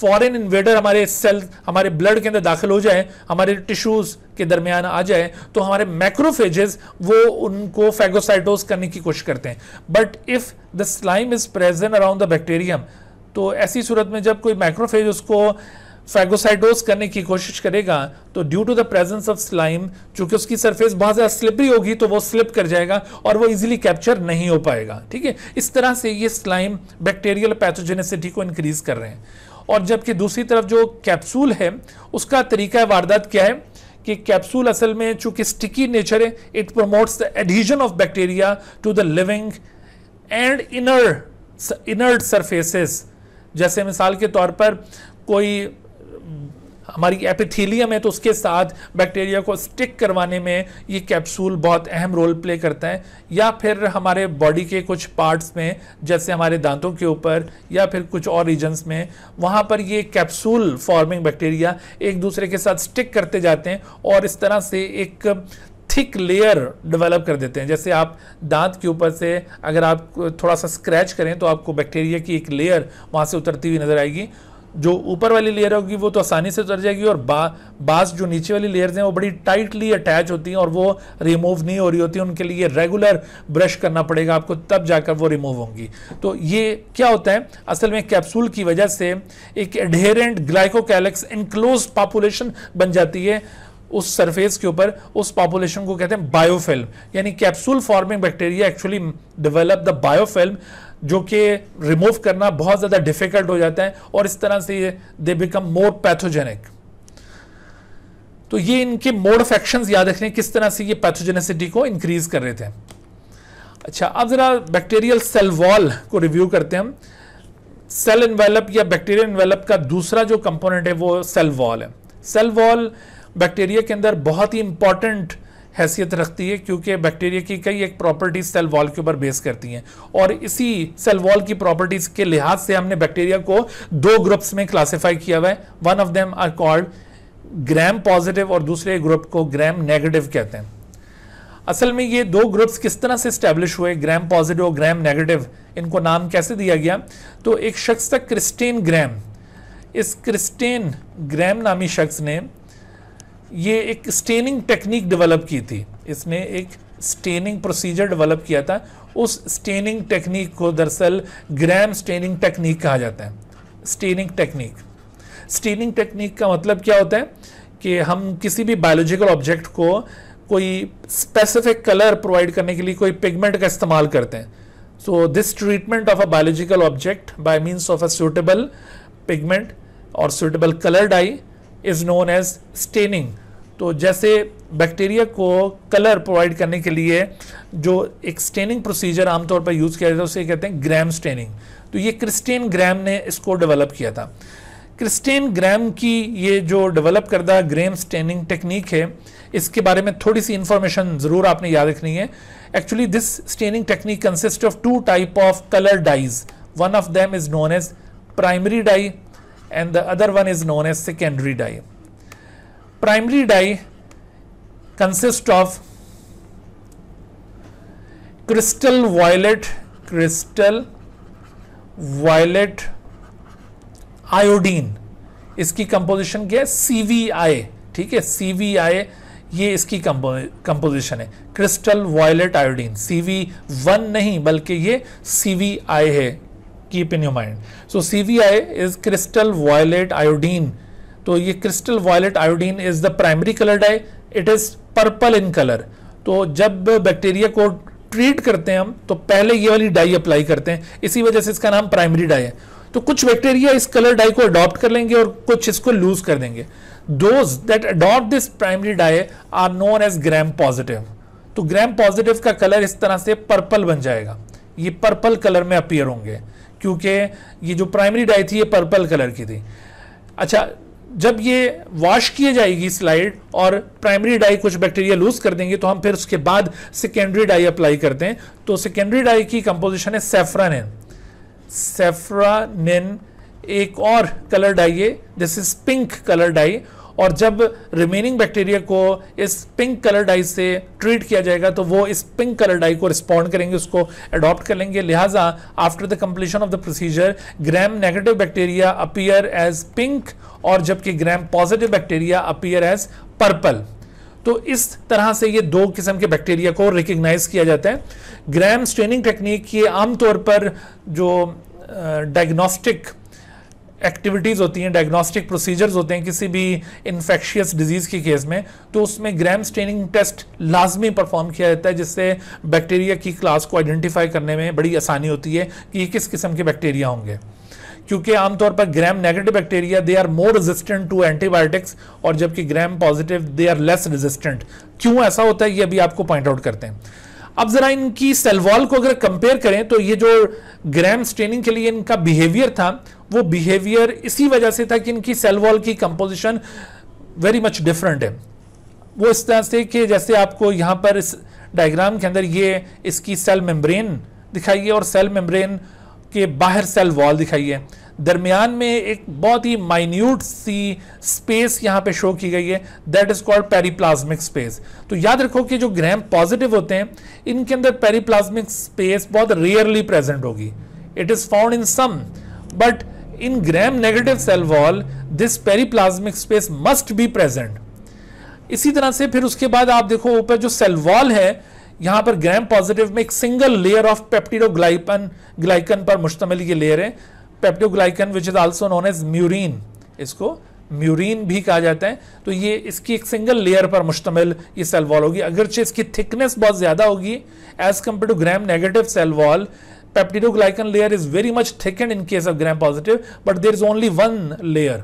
फॉरेन इन्वेडर हमारे सेल हमारे ब्लड के अंदर दाखिल हो जाए हमारे टिश्यूज के दरमियान आ जाए तो हमारे मैक्रोफेजेस वो उनको फैगोसाइटोस करने की कोशिश करते हैं but if the slime is present around the bacterium तो ऐसी सूरत में जब कोई मैक्रोफेज उसको फैगोसाइडोज करने की कोशिश करेगा तो due to the presence of slime चूंकि उसकी सरफेस बहुत ज़्यादा स्लिपरी होगी तो वो स्लिप कर जाएगा और वो इजीली कैप्चर नहीं हो पाएगा ठीक है इस तरह से ये स्लाइम बैक्टीरियल पैथोजेनेसिटी को इंक्रीज कर रहे हैं और जबकि दूसरी तरफ जो कैप्सूल है उसका तरीका वारदात क्या है कि कैप्सूल असल में चूंकि स्टिकी नेचर है it promotes the adhesion of bacteria to the living and inner inert surfaces जैसे मिसाल के तौर पर कोई हमारी एपिथेलियम है तो उसके साथ बैक्टीरिया को स्टिक करवाने में ये कैप्सूल बहुत अहम रोल प्ले करता है या फिर हमारे बॉडी के कुछ पार्ट्स में जैसे हमारे दांतों के ऊपर या फिर कुछ और रीजन्स में वहाँ पर ये कैप्सूल फॉर्मिंग बैक्टीरिया एक दूसरे के साथ स्टिक करते जाते हैं और इस तरह से एक थिक लेयर डेवलप कर देते हैं जैसे आप दांत के ऊपर से अगर आप थोड़ा सा स्क्रैच करें तो आपको बैक्टीरिया की एक लेयर वहाँ से उतरती हुई नज़र आएगी जो ऊपर वाली लेयर होगी वो तो आसानी से उतर जाएगी और बा बास जो नीचे वाली लेयर्स हैं वो बड़ी टाइटली अटैच होती हैं और वो रिमूव नहीं हो रही होती उनके लिए रेगुलर ब्रश करना पड़ेगा आपको तब जाकर वो रिमूव होंगी तो ये क्या होता है असल में कैप्सूल की वजह से एक एडहेरेंट ग्लाइकोकैलेक्स इनक्लोज पॉपुलेशन बन जाती है उस सरफेस के ऊपर उस पॉपुलेशन को कहते हैं बायोफिल्म यानी capsule forming bacteria actually develop the biofilm जो कि रिमूव करना बहुत ज़्यादा डिफिकल्ट हो जाता है और इस तरह से ये दे बिकम मोर पैथोजेनिक तो ये इनके मोड ऑफ एक्शन याद रखने किस तरह से ये पैथोजेनेसिटी को इंक्रीज कर रहे थे अच्छा अब ज़रा बैक्टीरियल सेल वॉल को रिव्यू करते हैं हम सेल इन्वेलप या बैक्टीरिया इन्वेलप का दूसरा जो कंपोनेंट है वो सेल वॉल है सेल वॉल बैक्टीरिया के अंदर बहुत ही इंपॉर्टेंट हैसियत रखती है क्योंकि बैक्टीरिया की कई एक प्रॉपर्टीज सेल वॉल के ऊपर बेस करती हैं और इसी सेल वॉल की प्रॉपर्टीज के लिहाज से हमने बैक्टीरिया को दो ग्रुप्स में क्लासिफाई किया हुआ है one of them are called gram positive और दूसरे ग्रुप को ग्रैम नेगेटिव कहते हैं असल में ये दो ग्रुप्स किस तरह से स्टैब्लिश हुए ग्रैम पॉजिटिव और ग्रैम नेगेटिव इनको नाम कैसे दिया गया तो एक शख्स था क्रिस्टीन ग्रैम इस क्रिस्टीन ग्रैम नामी शख्स ने ये एक स्टेनिंग टेक्निक डेवलप की थी इसने एक स्टेनिंग प्रोसीजर डेवलप किया था उस स्टेनिंग टेक्निक को दरअसल ग्रैम स्टेनिंग टेक्निक कहा जाता है स्टेनिंग टेक्निक स्टेनिंग टेक्निक का मतलब क्या होता है कि हम किसी भी बायोलॉजिकल ऑब्जेक्ट को कोई स्पेसिफिक कलर प्रोवाइड करने के लिए कोई पिगमेंट का इस्तेमाल करते हैं so this treatment of a biological object by means of a suitable pigment और suitable colour dye is known as staining तो जैसे बैक्टीरिया को कलर प्रोवाइड करने के लिए जो एक स्टेनिंग प्रोसीजर आमतौर पर यूज़ किया जाता है उसे कहते हैं ग्राम स्टेनिंग तो ये क्रिस्टेन ग्राम ने इसको डेवलप किया था क्रिस्टेन ग्राम की ये जो डेवलप करदा ग्रेम स्टेनिंग टेक्निक है इसके बारे में थोड़ी सी इन्फॉर्मेशन ज़रूर आपने याद रखनी है actually this staining technique consist of two type of colour dyes one of them is known as primary dye and the other one is known as secondary dye. Primary dye consists of crystal violet, crystal violet iodine इसकी composition क्या है सी V आई ठीक है सी V आई ये इसकी composition है crystal violet iodine C V one नहीं बल्कि ये सी वी आई है keep in your mind so C V I is crystal violet iodine तो ये crystal violet iodine is the primary colour dye it is purple in colour तो जब bacteria को treat करते हैं हम तो पहले ये वाली डाई अप्लाई करते हैं इसी वजह से इसका नाम प्राइमरी डाई है तो कुछ बैक्टीरिया इस कलर डाई को अडॉप्ट कर लेंगे और कुछ इसको लूज कर देंगे those that adopt this primary dye are known as gram positive तो ग्रैम पॉजिटिव का कलर इस तरह से पर्पल बन जाएगा ये पर्पल कलर में अपियर होंगे क्योंकि ये जो प्राइमरी डाई थी ये पर्पल कलर की थी अच्छा जब ये वॉश किए जाएगी स्लाइड और प्राइमरी डाई कुछ बैक्टीरिया लूज कर देंगे तो हम फिर उसके बाद सेकेंडरी डाई अप्लाई करते हैं तो सेकेंडरी डाई की कंपोजिशन है सेफ्रानिन सेफ्रानिन एक और कलर डाई है this is pink colour dye और जब रिमेनिंग बैक्टीरिया को इस पिंक कलर डाई से ट्रीट किया जाएगा तो वो इस पिंक कलर डाई को रिस्पॉन्ड करेंगे उसको अडॉप्ट कर लेंगे लिहाजा after the completion of the procedure gram negative bacteria appear as pink और जबकि gram positive bacteria appear as purple तो इस तरह से ये दो किस्म के बैक्टीरिया को रिकग्नाइज किया जाता है ग्रैम स्ट्रेनिंग टेक्निक ये आमतौर पर जो डायग्नोस्टिक uh, एक्टिविटीज़ होती हैं डायग्नोस्टिक प्रोसीजर्स होते हैं किसी भी इन्फेक्शियस डिजीज़ के केस में तो उसमें ग्राम स्टेनिंग टेस्ट लाजमी परफॉर्म किया जाता है जिससे बैक्टीरिया की क्लास को आइडेंटिफाई करने में बड़ी आसानी होती है कि ये किस किस्म के बैक्टीरिया होंगे क्योंकि आमतौर पर gram negative bacteria they are more resistant to antibiotics और जबकि gram positive they are less resistant क्यों ऐसा होता है ये अभी आपको पॉइंट आउट करते हैं अब जरा इनकी सेलवॉल को अगर कंपेयर करें तो ये जो ग्राम स्ट्रेनिंग के लिए इनका बिहेवियर था वो बिहेवियर इसी वजह से था कि इनकी सेल वॉल की कंपोजिशन वेरी मच डिफरेंट है वो इस तरह से कि जैसे आपको यहाँ पर इस डायग्राम के अंदर ये इसकी सेल मेम्ब्रेन दिखाइए और सेल मेम्ब्रेन के बाहर सेल वॉल दिखाइए दरमियान में एक बहुत ही माइन्यूट सी स्पेस यहाँ पे शो की गई है that is called periplasmic space तो याद रखो कि जो ग्रैम पॉजिटिव होते हैं इनके अंदर पेरीप्लाज्मिक स्पेस बहुत रेयरली प्रेजेंट होगी it is found in some but in gram negative cell wall this periplasmic space must be present इसी तरह से फिर उसके बाद आप देखो ऊपर जो सेल वॉल है यहां पर ग्रैम पॉजिटिव में एक single layer of peptidoglycan glycan पर मुश्तमिल ये लेयर है peptidoglycan which is also known as murein इसको म्यूरिन भी कहा जाता है तो ये इसकी एक सिंगल लेयर पर मुश्तमिल ये सेल वॉल होगी अगरचे इसकी थिकनेस बहुत ज़्यादा होगी as compare to gram negative cell wall peptidoglycan layer is very much thickened in case of gram positive but there is only one layer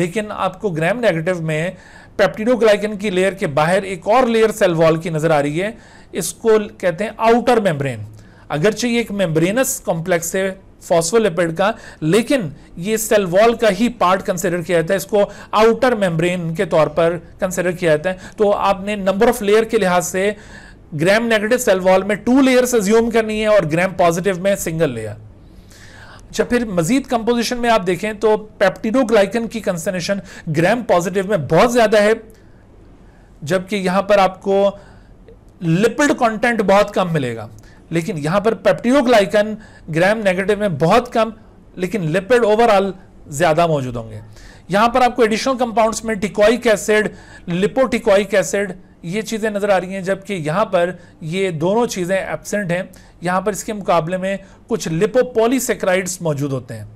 लेकिन आपको ग्रैम नेगेटिव में पेप्टिडोग्लाइकन की लेयर के बाहर एक और लेयर सेल वॉल की नजर आ रही है इसको कहते हैं आउटर मेम्ब्रेन अगरचे ये एक मेम्ब्रेनस कॉम्प्लेक्स है फॉस्फोलिपिड का लेकिन ये सेल वॉल का ही पार्ट कंसिडर किया जाता है इसको आउटर मेम्ब्रेन के तौर पर कंसिडर किया जाता है तो आपने नंबर ऑफ लेयर के लिहाज से ग्राम नेगेटिव सेल वॉल में टू लेयर्स एज्यूम करनी है और ग्राम पॉजिटिव में सिंगल लेयर अच्छा फिर मजीद कंपोजिशन में आप देखें तो पेप्टिडोग्लाइकन की कंसनेशन ग्राम पॉजिटिव में बहुत ज़्यादा है जबकि यहां पर आपको लिपिड कंटेंट बहुत कम मिलेगा लेकिन यहां पर पेप्टिडोग्लाइकन ग्राम नेगेटिव में बहुत कम लेकिन लिपिड ओवरऑल ज़्यादा मौजूद होंगे यहां पर आपको एडिशनल कंपाउंड्स में टिकॉइक एसिड लिपोटिकॉइक एसिड ये चीज़ें नज़र आ रही हैं जबकि यहाँ पर ये दोनों चीज़ें एबसेंट हैं यहाँ पर इसके मुकाबले में कुछ लिपोपोलीसेक्राइड्स मौजूद होते हैं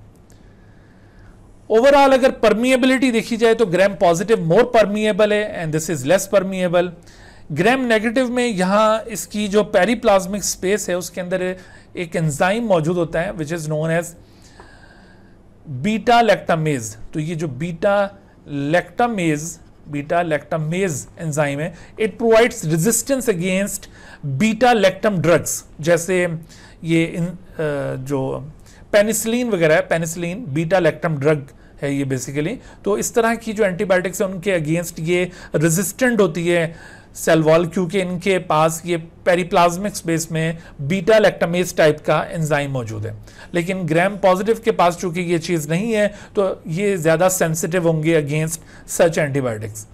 ओवरऑल अगर परमिएबिलिटी देखी जाए तो ग्रैम पॉजिटिव मोर परमिएबल है and this is less permeable gram negative में यहाँ इसकी जो पेरीप्लाज्मिक स्पेस है उसके अंदर एक एंजाइम मौजूद होता है which is known as beta lactamase तो ये जो बीटा लेक्टामेज बीटा मेज एंजाइम है it provides resistance against beta lactam drugs जैसे ये इन जो पेनिसिलिन वगैरह है पेनिसिलिन बीटा लेक्टम ड्रग है ये बेसिकली तो इस तरह की जो एंटीबायोटिक्स हैं उनके अगेंस्ट ये रेजिस्टेंट होती है सेल वॉल क्योंकि इनके पास ये पेरीप्लाज्मिक स्पेस में बीटा लैक्टमेज टाइप का एंजाइम मौजूद है लेकिन ग्राम पॉजिटिव के पास चूंकि ये चीज़ नहीं है तो ये ज़्यादा सेंसिटिव होंगे अगेंस्ट सच एंटीबायोटिक्स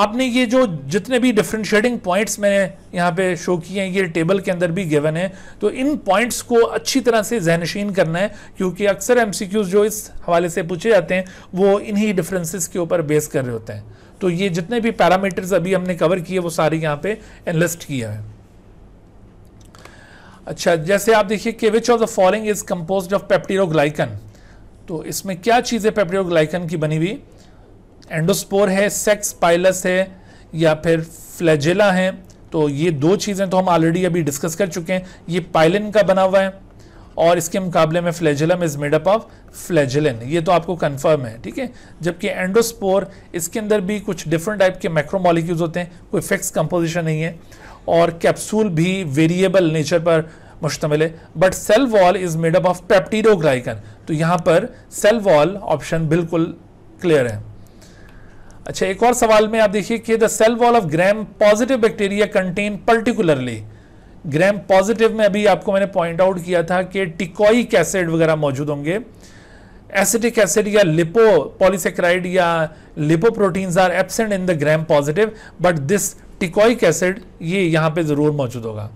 आपने ये जो जितने भी डिफ्रेंशिएटिंग पॉइंट्स मैंने यहाँ पे शो किए हैं ये टेबल के अंदर भी गिवन है तो इन पॉइंट्स को अच्छी तरह से जहनशीन करना है क्योंकि अक्सर एमसीक्यूज जो इस हवाले से पूछे जाते हैं वो इन्हीं डिफरेंसेस के ऊपर बेस कर रहे होते हैं तो ये जितने भी पैरामीटर्स अभी हमने कवर किए वो सारे यहाँ पे एनलिस्ट किए हैं अच्छा जैसे आप देखिए कि which of the following is compose of peptidoglycan तो इसमें क्या चीज़ें पेप्टीरोग्लाइकन की बनी हुई एंडोस्पोर है सेक्स पाइलस है या फिर फ्लैजेला है तो ये दो चीज़ें तो हम ऑलरेडी अभी डिस्कस कर चुके हैं ये पाइलिन का बना हुआ है और इसके मुकाबले में flagellum is made up of flagellin ये तो आपको कंफर्म है ठीक है जबकि एंडोस्पोर इसके अंदर भी कुछ डिफरेंट टाइप के मैक्रोमोलिक्यूल्स होते हैं कोई फिक्स कंपोजिशन नहीं है और कैप्सूल भी वेरिएबल नेचर पर मुश्तमिल है but cell wall is made up of peptidoglycan तो यहाँ पर सेल वॉल ऑप्शन बिल्कुल क्लियर है अच्छा एक और सवाल में आप देखिए कि the cell wall of gram positive bacteria contain particularly gram positive में अभी आपको मैंने पॉइंट आउट किया था कि टिकोइक एसिड वगैरह मौजूद होंगे एसिटिक एसिड या लिपो पॉलीसेक्राइड या lipo protein are absent in the gram positive but this teichoic acid ये यहां पे ज़रूर मौजूद होगा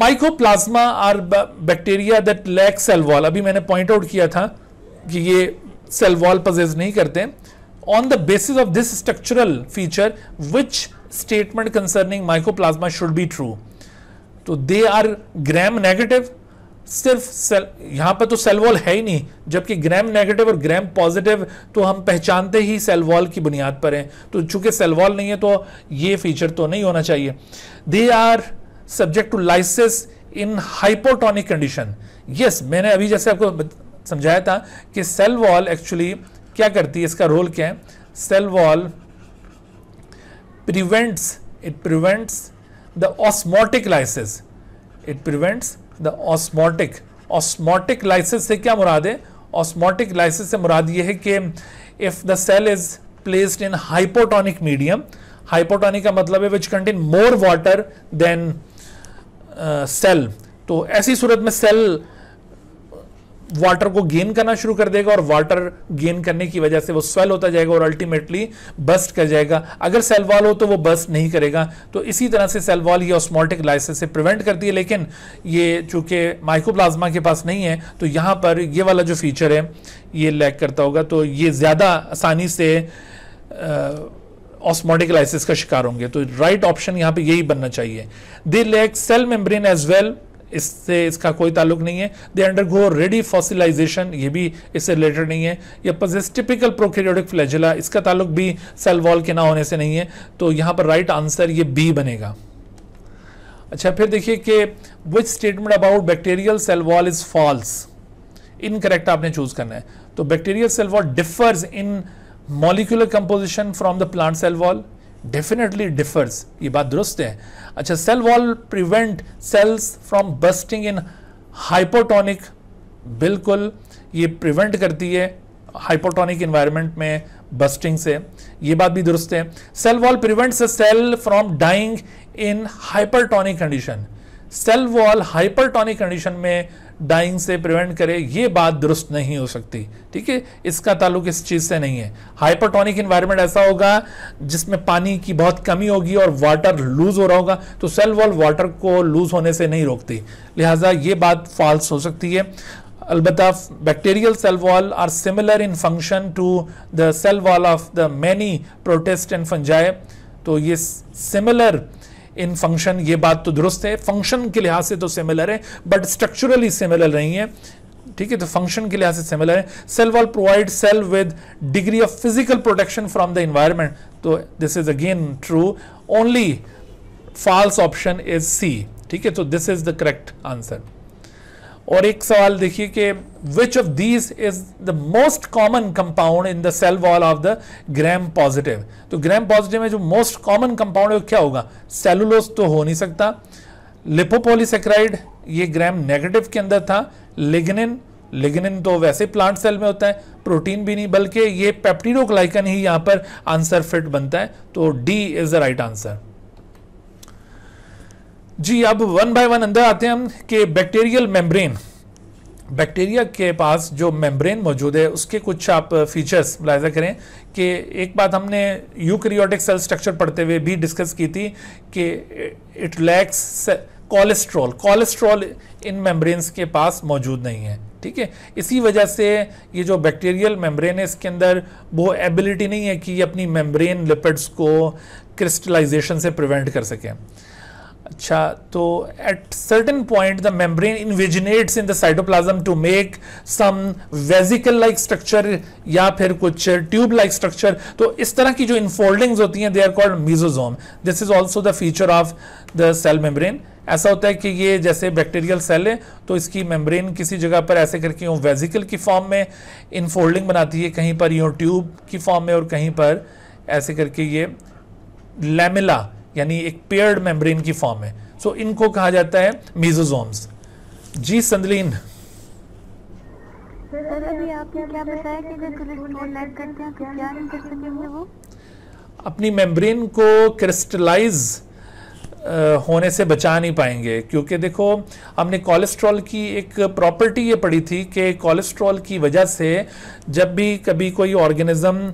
mycoplasma are bacteria that lack cell wall अभी मैंने पॉइंट आउट किया था कि ये सेल वॉल पजेज नहीं करते on the basis of this structural feature which statement concerning mycoplasma should be true तो दे आर ग्रैम नेगेटिव सिर्फ सेल यहाँ पर तो सेल वॉल है ही नहीं जबकि ग्रैम नेगेटिव और ग्रैम पॉजिटिव तो हम पहचानते ही सेल वॉल की बुनियाद पर हैं तो चूंकि सेल वॉल नहीं है तो ये फीचर तो नहीं होना चाहिए they are subject to lysis in hypotonic condition yes मैंने अभी जैसे आपको समझाया था कि सेल वॉल एक्चुअली क्या करती है इसका रोल क्या है cell wall prevents it prevents the osmotic lysis it prevents the osmotic osmotic lysis se kya murad hai osmotic lysis se murad ye hai ki if the cell is placed in hypotonic medium hypotonic ka matlab hai which contain more water than uh, cell to aisi surat mein cell water को gain करना शुरू कर देगा और water gain करने की वजह से वो स्वेल होता जाएगा और अल्टीमेटली बस्ट कर जाएगा अगर सेल वॉल हो तो वो बस्ट नहीं करेगा तो इसी तरह से सेल वॉल ये ऑस्मोटिक लाइसेंस से प्रिवेंट करती है लेकिन ये चूंकि माइकोप्लाज्मा के पास नहीं है तो यहाँ पर ये वाला जो फीचर है ये लैक करता होगा तो ये ज़्यादा आसानी से ऑस्मोटिक लाइसिस का शिकार होंगे तो राइट ऑप्शन यहाँ पर यही बनना चाहिए they lack cell membrane as well इससे इसका कोई ताल्लुक नहीं है they undergo ready fossilization ये भी इससे रिलेटेड नहीं है या पजेस टिपिकल प्रोकेरियोटिक फ्लैजिला इसका ताल्लुक भी सेल वॉल के ना होने से नहीं है तो यहाँ पर राइट आंसर ये बी बनेगा अच्छा फिर देखिए कि which statement about bacterial cell wall is false incorrect आपने चूज करना है तो bacterial cell wall differs in molecular composition from the plant cell wall definitely differs ये बात दुरुस्त है अच्छा cell wall prevent cells from bursting in hypotonic बिल्कुल ये प्रिवेंट करती है हाइपोटोनिक इन्वायरमेंट में बस्टिंग से ये बात भी दुरुस्त है cell wall prevents a cell from dying in hypertonic condition cell wall hypertonic condition में डाइंग से प्रिवेंट करे ये बात दुरुस्त नहीं हो सकती ठीक है इसका ताल्लुक इस चीज़ से नहीं है हाइपरटोनिक इन्वायरमेंट ऐसा होगा जिसमें पानी की बहुत कमी होगी और वाटर लूज हो रहा होगा तो सेल वॉल वाटर को लूज होने से नहीं रोकती लिहाजा ये बात फॉल्स हो सकती है अलबत् bacterial cell wall are similar in function to the cell wall of the many protists and fungi तो ये सिमिलर इन फंक्शन ये बात तो दुरुस्त है फंक्शन के लिहाज से तो सिमिलर है बट स्ट्रक्चुरली सिमिलर नहीं है ठीक है तो फंक्शन के लिहाज से सिमिलर है cell wall provide cell with degree of physical protection from the environment तो this is again true only false option is C ठीक है तो this is the correct answer और एक सवाल देखिए कि which of these is the most common compound in the cell wall of the gram positive तो ग्रैम पॉजिटिव में जो मोस्ट कॉमन कंपाउंड है वो क्या होगा सेलुलोस तो हो नहीं सकता लिपोपोलीसेक्राइड ये ग्रैम नेगेटिव के अंदर था लिग्निन लिग्निन तो वैसे प्लांट सेल में होता है प्रोटीन भी नहीं बल्कि ये पेप्टिडोग्लाइकन ही यहाँ पर आंसर फिट बनता है तो D is the right answer जी अब वन बाय वन अंदर आते हैं हम कि बैक्टीरियल मेम्ब्रेन बैक्टीरिया के पास जो मेम्ब्रेन मौजूद है उसके कुछ आप फीचर्स uh, मुलायजा करें कि एक बात हमने यूक्रियोटिक सेल स्ट्रक्चर पढ़ते हुए भी डिस्कस की थी कि it lacks cholesterol cholesterol in membranes के पास मौजूद नहीं है ठीक है इसी वजह से ये जो बैक्टीरियल मेम्ब्रेन है इसके अंदर वो एबिलिटी नहीं है कि ये अपनी मेम्ब्रेन लिपिड्स को क्रिस्टलाइजेशन से प्रिवेंट कर सकें अच्छा तो at certain point the membrane invaginates in the cytoplasm to make some vesicle like structure या फिर कुछ ट्यूब लाइक स्ट्रक्चर तो इस तरह की जो इनफोल्डिंग्स होती हैं they are called mesosome this is also the feature of the cell membrane ऐसा होता है कि ये जैसे बैक्टीरियल सेल है तो इसकी मेम्ब्रेन किसी जगह पर ऐसे करके यूँ वेजिकल की फॉर्म में इनफोल्डिंग बनाती है कहीं पर यूँ ट्यूब की फॉर्म में और कहीं पर ऐसे करके ये लेमिला यानी एक पेयर्ड मेम्ब्रेन की फॉर्म है सो so, इनको कहा जाता है मीजोजोम्स जी संदलीन तो अपनी मेम्ब्रेन को क्रिस्टलाइज होने से बचा नहीं पाएंगे क्योंकि देखो हमने कोलेस्ट्रॉल की एक प्रॉपर्टी ये पढ़ी थी कि कोलेस्ट्रॉल की वजह से जब भी कभी कोई ऑर्गेनिज्म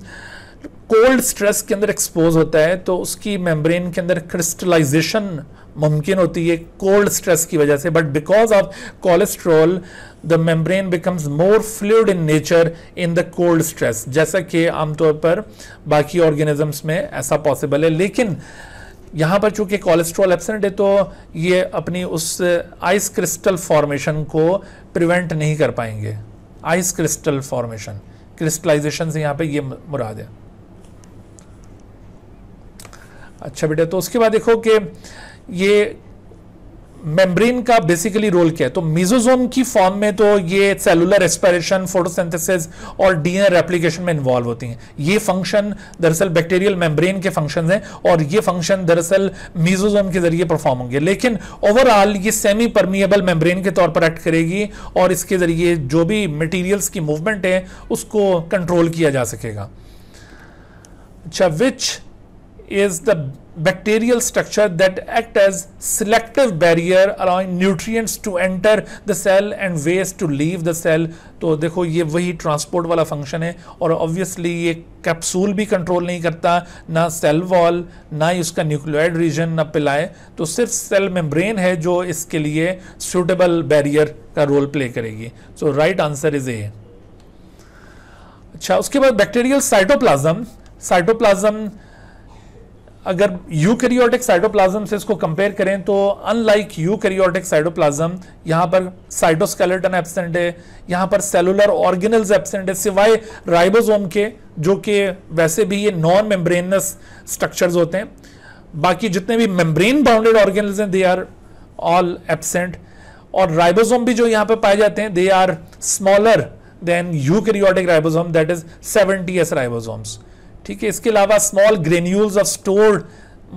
कोल्ड स्ट्रेस के अंदर एक्सपोज होता है तो उसकी मेम्ब्रेन के अंदर क्रिस्टलाइजेशन मुमकिन होती है कोल्ड स्ट्रेस की वजह से but because of cholesterol the membrane becomes more fluid in nature in the cold stress जैसा कि आमतौर पर बाकी ऑर्गेनिजम्स में ऐसा पॉसिबल है लेकिन यहाँ पर चूंकि कोलेस्ट्रॉल एब्सेंट है तो ये अपनी उस आइस क्रिस्टल फॉर्मेशन को प्रिवेंट नहीं कर पाएंगे आइस क्रिस्टल फॉर्मेशन क्रिस्टलाइजेशन से यहाँ पे ये मुराद है अच्छा बेटा तो उसके बाद देखो कि ये मेम्ब्रेन का बेसिकली रोल क्या है तो मीजोजोम की फॉर्म में तो ये सेलुलर रेस्पिरेशन फोटोसिंथेसिस और डीएनए रेप्लिकेशन में इन्वॉल्व होती हैं ये फंक्शन दरअसल बैक्टीरियल मेम्ब्रेन के फंक्शन हैं और ये फंक्शन दरअसल मेसोजोम के जरिए परफॉर्म होंगे लेकिन ओवरऑल ये सेमी परमिएबल मेम्ब्रेन के तौर पर एक्ट करेगी और इसके जरिए जो भी मटीरियल्स की मूवमेंट है उसको कंट्रोल किया जा सकेगा अच्छा विच is the bacterial structure that act as selective barrier allowing nutrients to enter the cell and waste to leave the cell तो देखो ये वही ट्रांसपोर्ट वाला फंक्शन है और ऑब्वियसली ये कैप्सूल भी कंट्रोल नहीं करता ना सेल वॉल ना ही उसका न्यूक्लियोइड रीजन ना पिलाए तो सिर्फ सेल मेम्ब्रेन है जो इसके लिए सूटेबल बैरियर का रोल प्ले करेगी so right answer is A अच्छा उसके बाद बैक्टीरियल साइटोप्लाज्म साइटोप्लाज्म अगर यूकैरियोटिक साइटोप्लाज्म से इसको कंपेयर करें तो अनलाइक यूकैरियोटिक साइटोप्लाज्म यहां पर साइटोस्केलेटन एब्सेंट है यहां पर सेलुलर ऑर्गेनल्स एब्सेंट है सिवाय राइबोसोम के जो कि वैसे भी ये नॉन मेम्ब्रेनस स्ट्रक्चर्स होते हैं बाकी जितने भी मेम्ब्रेन बाउंडेड ऑर्गेनल्स हैं दे आर ऑल एबसेंट और राइबोसोम भी जो यहां पर पाए जाते हैं they are smaller than eukaryotic ribosome that is 70s ribosomes ठीक है इसके अलावा small granules of stored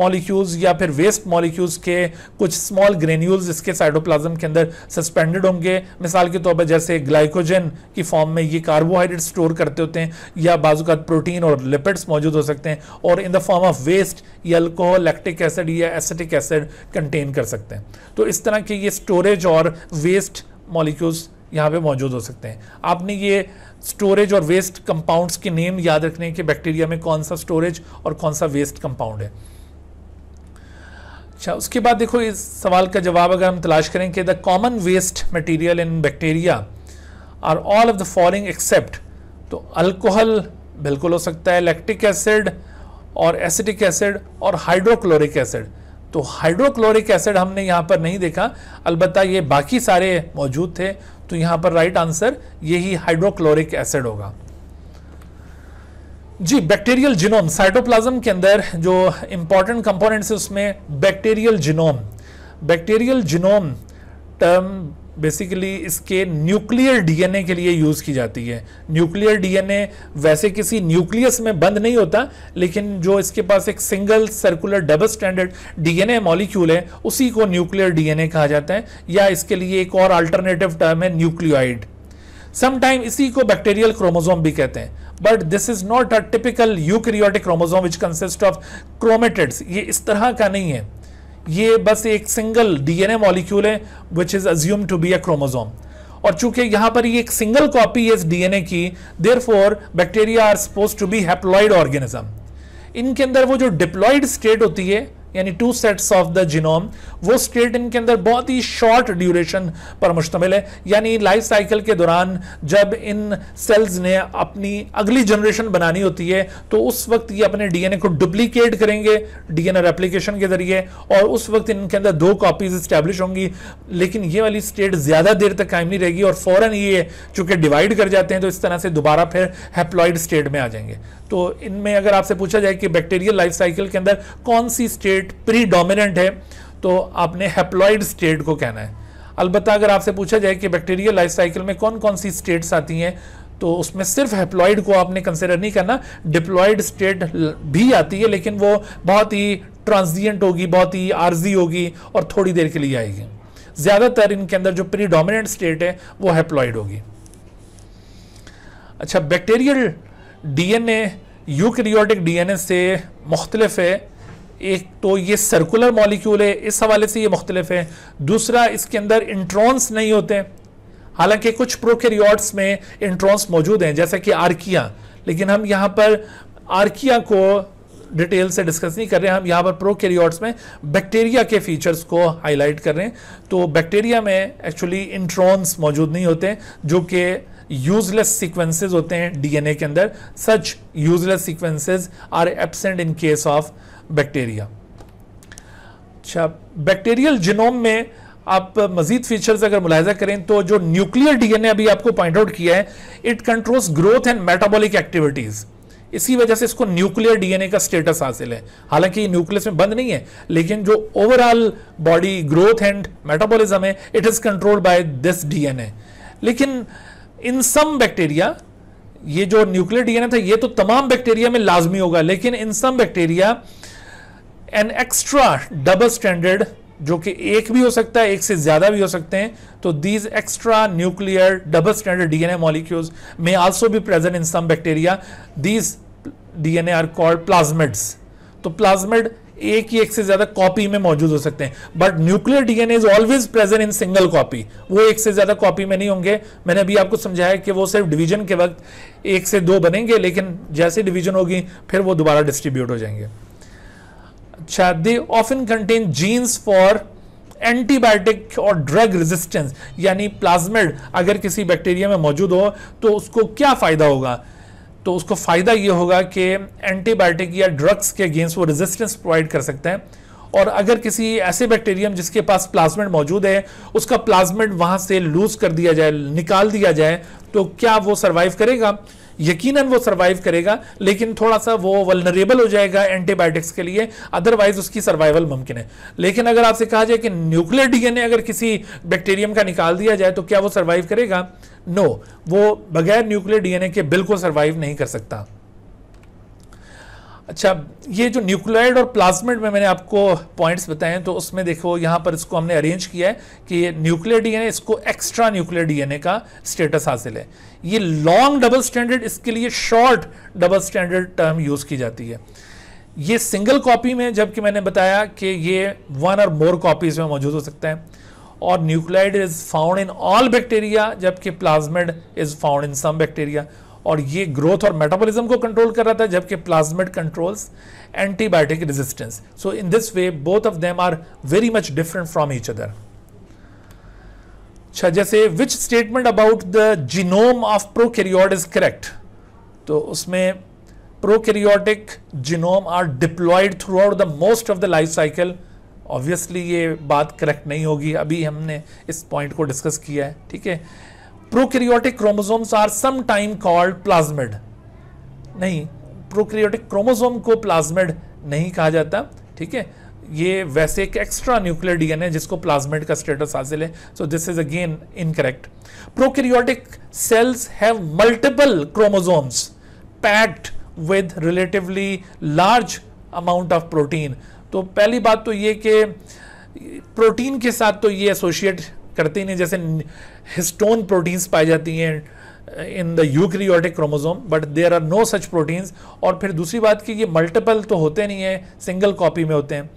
molecules या फिर वेस्ट मॉलिक्यूल्स के कुछ स्मॉल ग्रेन्यूल्स इसके साइटोप्लाज्म के अंदर सस्पेंडेड होंगे मिसाल के तौर पर जैसे ग्लाइकोजन की फॉर्म में ये कार्बोहाइड्रेट स्टोर करते होते हैं या का प्रोटीन और लिपिड्स मौजूद हो सकते हैं और in the form of waste या अल्कोहल लैक्टिक एसिड या एसिटिक एसिड कंटेन कर सकते हैं तो इस तरह के ये स्टोरेज और वेस्ट मॉलिक्यूल्स यहाँ पे मौजूद हो सकते हैं आपने ये स्टोरेज और वेस्ट कंपाउंड्स के नेम याद रखने के बैक्टीरिया में कौन सा स्टोरेज और कौन सा वेस्ट कंपाउंड है अच्छा उसके बाद देखो इस सवाल का जवाब अगर हम तलाश करें कि the common waste material in bacteria are all of the following except तो अल्कोहल बिल्कुल हो सकता है लैक्टिक एसिड और एसिटिक एसिड और हाइड्रोक्लोरिक एसिड तो हाइड्रोक्लोरिक एसिड हमने यहाँ पर नहीं देखा अलबत्त ये बाकी सारे मौजूद थे तो यहां पर राइट आंसर यही हाइड्रोक्लोरिक एसिड होगा जी बैक्टीरियल जिनोम साइटोप्लाज्म के अंदर जो इंपॉर्टेंट कंपोनेंट्स है उसमें bacterial genome bacterial genome term basically इसके न्यूक्लियर डीएनए के लिए यूज़ की जाती है न्यूक्लियर डीएनए वैसे किसी न्यूक्लियस में बंद नहीं होता लेकिन जो इसके पास एक single circular double standard DNA molecule है उसी को न्यूक्लियर डीएनए कहा जाता है या इसके लिए एक और अल्टरनेटिव टर्म है न्यूक्लियोइड समटाइम इसी को बैक्टीरियल क्रोमोजोम भी कहते हैं but this is not a typical eukaryotic chromosome which consist of chromatids ये इस तरह का नहीं है ये बस एक सिंगल डीएनए मॉलिक्यूल है which is assume to be a chromosome और चूंकि यहां पर ये एक सिंगल कॉपी है इस डीएनए की therefore bacteria are suppose to be haploid organism इनके अंदर वो जो डिप्लॉइड स्टेट होती है यानी two sets of the genome वो स्टेट इनके अंदर बहुत ही शॉर्ट ड्यूरेशन पर मुश्तमिल है यानी लाइफ साइकिल के दौरान जब इन सेल्स ने अपनी अगली जनरेशन बनानी होती है तो उस वक्त ये अपने डीएनए को डुप्लीकेट करेंगे डीएनए रेप्लीकेशन के जरिए और उस वक्त इनके अंदर दो कॉपीज इस्टेब्लिश होंगी लेकिन ये वाली स्टेट ज़्यादा देर तक कायम नहीं रहेगी और फ़ौरन ये चूँकि डिवाइड कर जाते हैं तो इस तरह से दोबारा फिर हेप्लॉइड स्टेट में आ जाएंगे तो इनमें अगर आपसे पूछा जाए कि बैक्टीरियल लाइफ साइकिल के अंदर कौन सी स्टेट प्री है तो आपने हेप्लॉइड स्टेट को कहना है अलबत् अगर आपसे पूछा जाए कि बैक्टीरियल लाइफ साइकिल में कौन कौन सी स्टेट्स आती हैं तो उसमें सिर्फ हेप्लॉइड को आपने कंसिडर नहीं करना डिप्लॉयड स्टेट भी आती है लेकिन वो बहुत ही ट्रांजिएंट होगी बहुत ही आर्जी होगी और थोड़ी देर के लिए आएगी ज़्यादातर इनके अंदर जो प्रीडोमिनेंट स्टेट है वो हेप्लॉइड होगी अच्छा बैक्टीरियल डीएनए यूक्रियोटिक डीएनए से मुख्तलफ है एक तो ये सर्कुलर मॉलिक्यूल है इस हवाले से ये मुख्तलिफ है दूसरा इसके अंदर इंट्रॉन्स नहीं होते हालांकि कुछ प्रोकेरियोट्स में इंट्रॉन्स मौजूद हैं जैसे कि आर्किया लेकिन हम यहाँ पर आर्किया को डिटेल से डिस्कस नहीं कर रहे हैं हम यहाँ पर प्रोकेरियोट्स में बैक्टीरिया के फीचर्स को हाईलाइट कर रहे हैं तो बैक्टीरिया में एक्चुअली इंट्रॉन्स मौजूद नहीं होते जो कि यूजलेस सीक्वेंसेज होते हैं डीएनए के अंदर such useless sequences are absent in case of bacteria अच्छा बैक्टीरियल जिनोम में आप मजीद फीचर्स अगर मुलायजा करें तो जो न्यूक्लियर डीएनए अभी आपको पॉइंट आउट किया है it controls growth and metabolic activities इसी वजह से इसको न्यूक्लियर डीएनए का स्टेटस हासिल है हालांकि न्यूक्लियस में बंद नहीं है लेकिन जो overall body growth and metabolism है it is controlled by this DNA लेकिन इन सम बैक्टीरिया ये जो न्यूक्लियर डीएनए था ये तो तमाम बैक्टीरिया में लाजमी होगा लेकिन in some bacteria an extra double standard जो कि एक भी हो सकता है एक से ज्यादा भी हो सकते हैं तो these extra nuclear double standard DNA molecules में आल्सो भी present in some bacteria these DNA are called plasmids तो प्लाज्मिड एक ही एक से ज्यादा कॉपी में मौजूद हो सकते हैं but nuclear DNA is always present in single copy वो एक से ज्यादा कॉपी में नहीं होंगे मैंने अभी आपको समझाया कि वो सिर्फ डिवीजन के वक्त एक से दो बनेंगे लेकिन जैसे डिवीजन होगी फिर वो दोबारा डिस्ट्रीब्यूट हो जाएंगे अच्छा they often contain genes for antibiotic और ड्रग रेजिस्टेंस यानी प्लाज्मेड अगर किसी बैक्टीरिया में मौजूद हो तो उसको क्या फायदा होगा तो उसको फ़ायदा ये होगा कि एंटीबायोटिक या ड्रग्स के अगेंस्ट वो रेजिस्टेंस प्रोवाइड कर सकते हैं और अगर किसी ऐसे बैक्टीरियम जिसके पास प्लाज्मेट मौजूद है उसका प्लाज्मेट वहां से लूज कर दिया जाए निकाल दिया जाए तो क्या वो सर्वाइव करेगा यकीनन वो सर्वाइव करेगा लेकिन थोड़ा सा वो वलनरेबल हो जाएगा एंटीबायोटिक्स के लिए अदरवाइज उसकी सर्वाइवल मुमकिन है लेकिन अगर आपसे कहा जाए कि न्यूक्लियर डीएनए अगर किसी बैक्टीरियम का निकाल दिया जाए तो क्या वो सर्वाइव करेगा नो वो बगैर न्यूक्लियर डीएनए के बिल्कुल सर्वाइव नहीं कर सकता अच्छा ये जो न्यूक्लियोइड और प्लाज्मिड में मैंने आपको पॉइंट्स बताए हैं तो उसमें देखो यहाँ पर इसको हमने अरेंज किया है कि ये न्यूक्लियर डीएनए इसको एक्स्ट्रा न्यूक्लियर डीएनए का स्टेटस हासिल है ये लॉन्ग डबल स्टैंडर्ड इसके लिए short double standard term use की जाती है ये सिंगल कॉपी में जबकि मैंने बताया कि ये वन और मोर कॉपीज में मौजूद हो सकता है और nucleoid is found in all bacteria जबकि plasmid is found in some bacteria और ये ग्रोथ और मेटाबॉलिज्म को कंट्रोल कर रहा था जबकि plasmid controls antibiotic resistance so in this way both of them are very much different from each other अच्छा जैसे which statement about the genome of prokaryote is correct तो उसमें prokaryotic genome are diploid throughout the most of the life cycle obviously ये बात correct नहीं होगी अभी हमने इस पॉइंट को डिस्कस किया है ठीक है prokaryotic chromosomes are sometime called plasmid नहीं प्रोक्रियोटिक क्रोमोसोम को प्लाज्मिड नहीं कहा जाता ठीक है ये वैसे एक एक्स्ट्रा न्यूक्लियर डीएनए जिसको प्लाज्मेड का स्टेटस हासिल है so this is again incorrect prokaryotic cells have multiple chromosomes packed with relatively large amount of protein तो पहली बात तो ये कि प्रोटीन के साथ तो ये एसोशिएट करते ही नहीं जैसे हिस्टोन प्रोटीन्स पाई जाती हैं in the eukaryotic chromosome but there are no such proteins और फिर दूसरी बात कि ये मल्टीपल तो होते नहीं हैं सिंगल कॉपी में होते हैं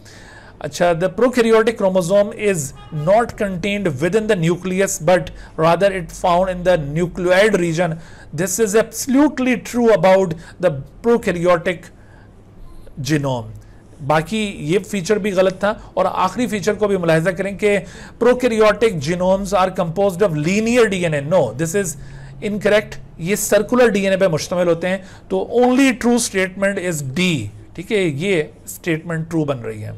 अच्छा the prokaryotic chromosome is not contained within the nucleus but rather it found in the nucleoid region this is absolutely true about the prokaryotic genome बाकी ये फीचर भी गलत था और आखिरी फीचर को भी मुलाहजा करें कि prokaryotic genomes are compose of linear DNA no this is incorrect ये सर्कुलर डीएनए पे मुश्तमिल होते हैं तो only true statement is D ठीक है ये स्टेटमेंट ट्रू बन रही है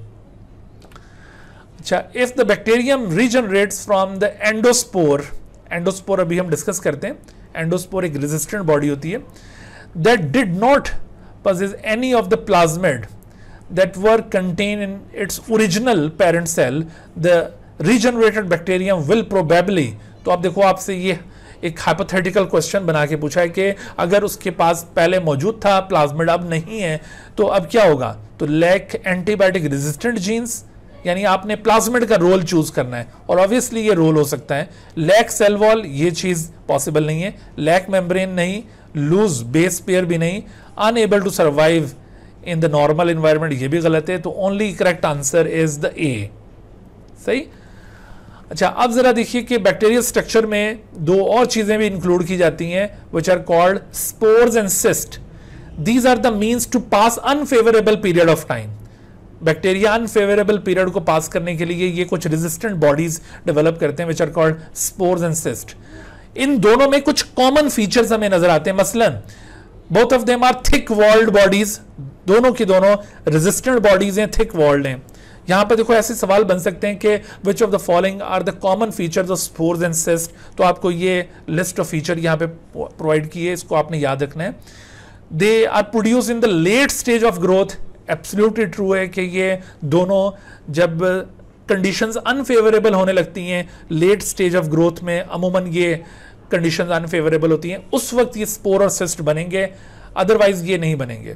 अच्छा if the bacterium regenerates from the endospore endospore अभी हम डिस्कस करते हैं एंडोस्पोर एक रेजिस्टेंट बॉडी होती है that did not is any of the plasmid that were contained in its original parent cell the regenerated bacterium will probably तो आप देखो आपसे ye एक हाइपोथेटिकल क्वेश्चन बना के पूछा है कि अगर उसके पास पहले मौजूद था प्लाज्मिड अब नहीं है तो अब क्या होगा तो लैक एंटीबायोटिक रेजिस्टेंट जीन्स यानी आपने प्लाज्मिड का रोल चूज करना है और ऑब्वियसली ये रोल हो सकता है लैक सेल वॉल ये चीज पॉसिबल नहीं है लैक मेम्ब्रेन नहीं लूज बेस पेयर भी नहीं unable to survive in the normal environment ये भी गलत है तो only correct answer is the A सही अच्छा अब ज़रा देखिए कि बैक्टीरियल स्ट्रक्चर में दो और चीज़ें भी इंक्लूड की जाती हैं which are called spores and cyst these are the means to pass unfavourable period of time bacteria unfavourable period को पास करने के लिए ये कुछ रेजिस्टेंट बॉडीज डेवलप करते हैं which are called spores and cyst इन दोनों में कुछ कॉमन फीचर्स हमें नजर आते हैं मसलन both of them are thick walled bodies दोनों की दोनों रेजिस्टेंट बॉडीज हैं थिक वॉल्ड हैं यहाँ पर देखो ऐसे सवाल बन सकते हैं कि which of the following are the common features of spores and cyst तो आपको ये लिस्ट ऑफ फीचर यहाँ पे प्रोवाइड किए इसको आपने याद रखना है they are produce in the late stage of growth absolutely true है कि ये दोनों जब कंडीशंस अनफेवरेबल होने लगती हैं लेट स्टेज ऑफ ग्रोथ में अमूमन ये कंडीशंस अनफेवरेबल होती हैं उस वक्त ये स्पोर और सिस्ट बनेंगे अदरवाइज ये नहीं बनेंगे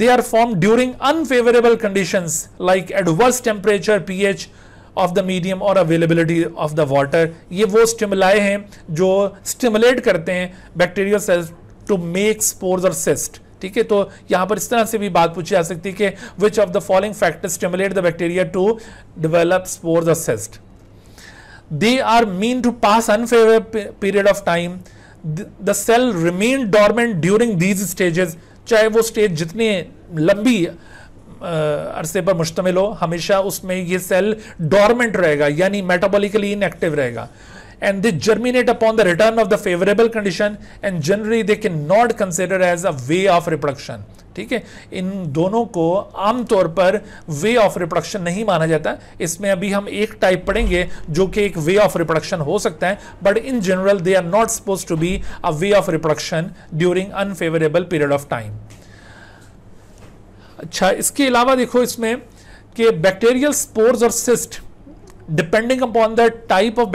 They are formed during unfavorable conditions like adverse temperature, pH of the medium or availability of the water. ye wo stimuli hain jo stimulate karte hain bacterial cells to make spores or cyst. ठीक है तो यहां पर इस तरह से भी बात पूछी जा सकती है कि which of the following factor stimulate the bacteria to develop spores और cyst they are mean to pass unfavour period of time the cell remain dormant during these stages चाहे वो स्टेज जितनी लंबी अरसे पर मुश्तमिल हो हमेशा उसमें ये सेल डॉर्मेंट रहेगा यानी मेटाबॉलिकली इनएक्टिव रहेगा and they germinate upon the return of the favourable condition and generally they can not consider as a way of reproduction ठीक है इन दोनों को आमतौर पर वे ऑफ रिप्रोडक्शन नहीं माना जाता इसमें अभी हम एक टाइप पढ़ेंगे जो कि एक वे ऑफ रिप्रोडक्शन हो सकता है but in general they are not suppose to be a way of reproduction during unfavourable period of time अच्छा इसके अलावा देखो इसमें कि बैक्टीरियल स्पोर्स और cyst upon the type of of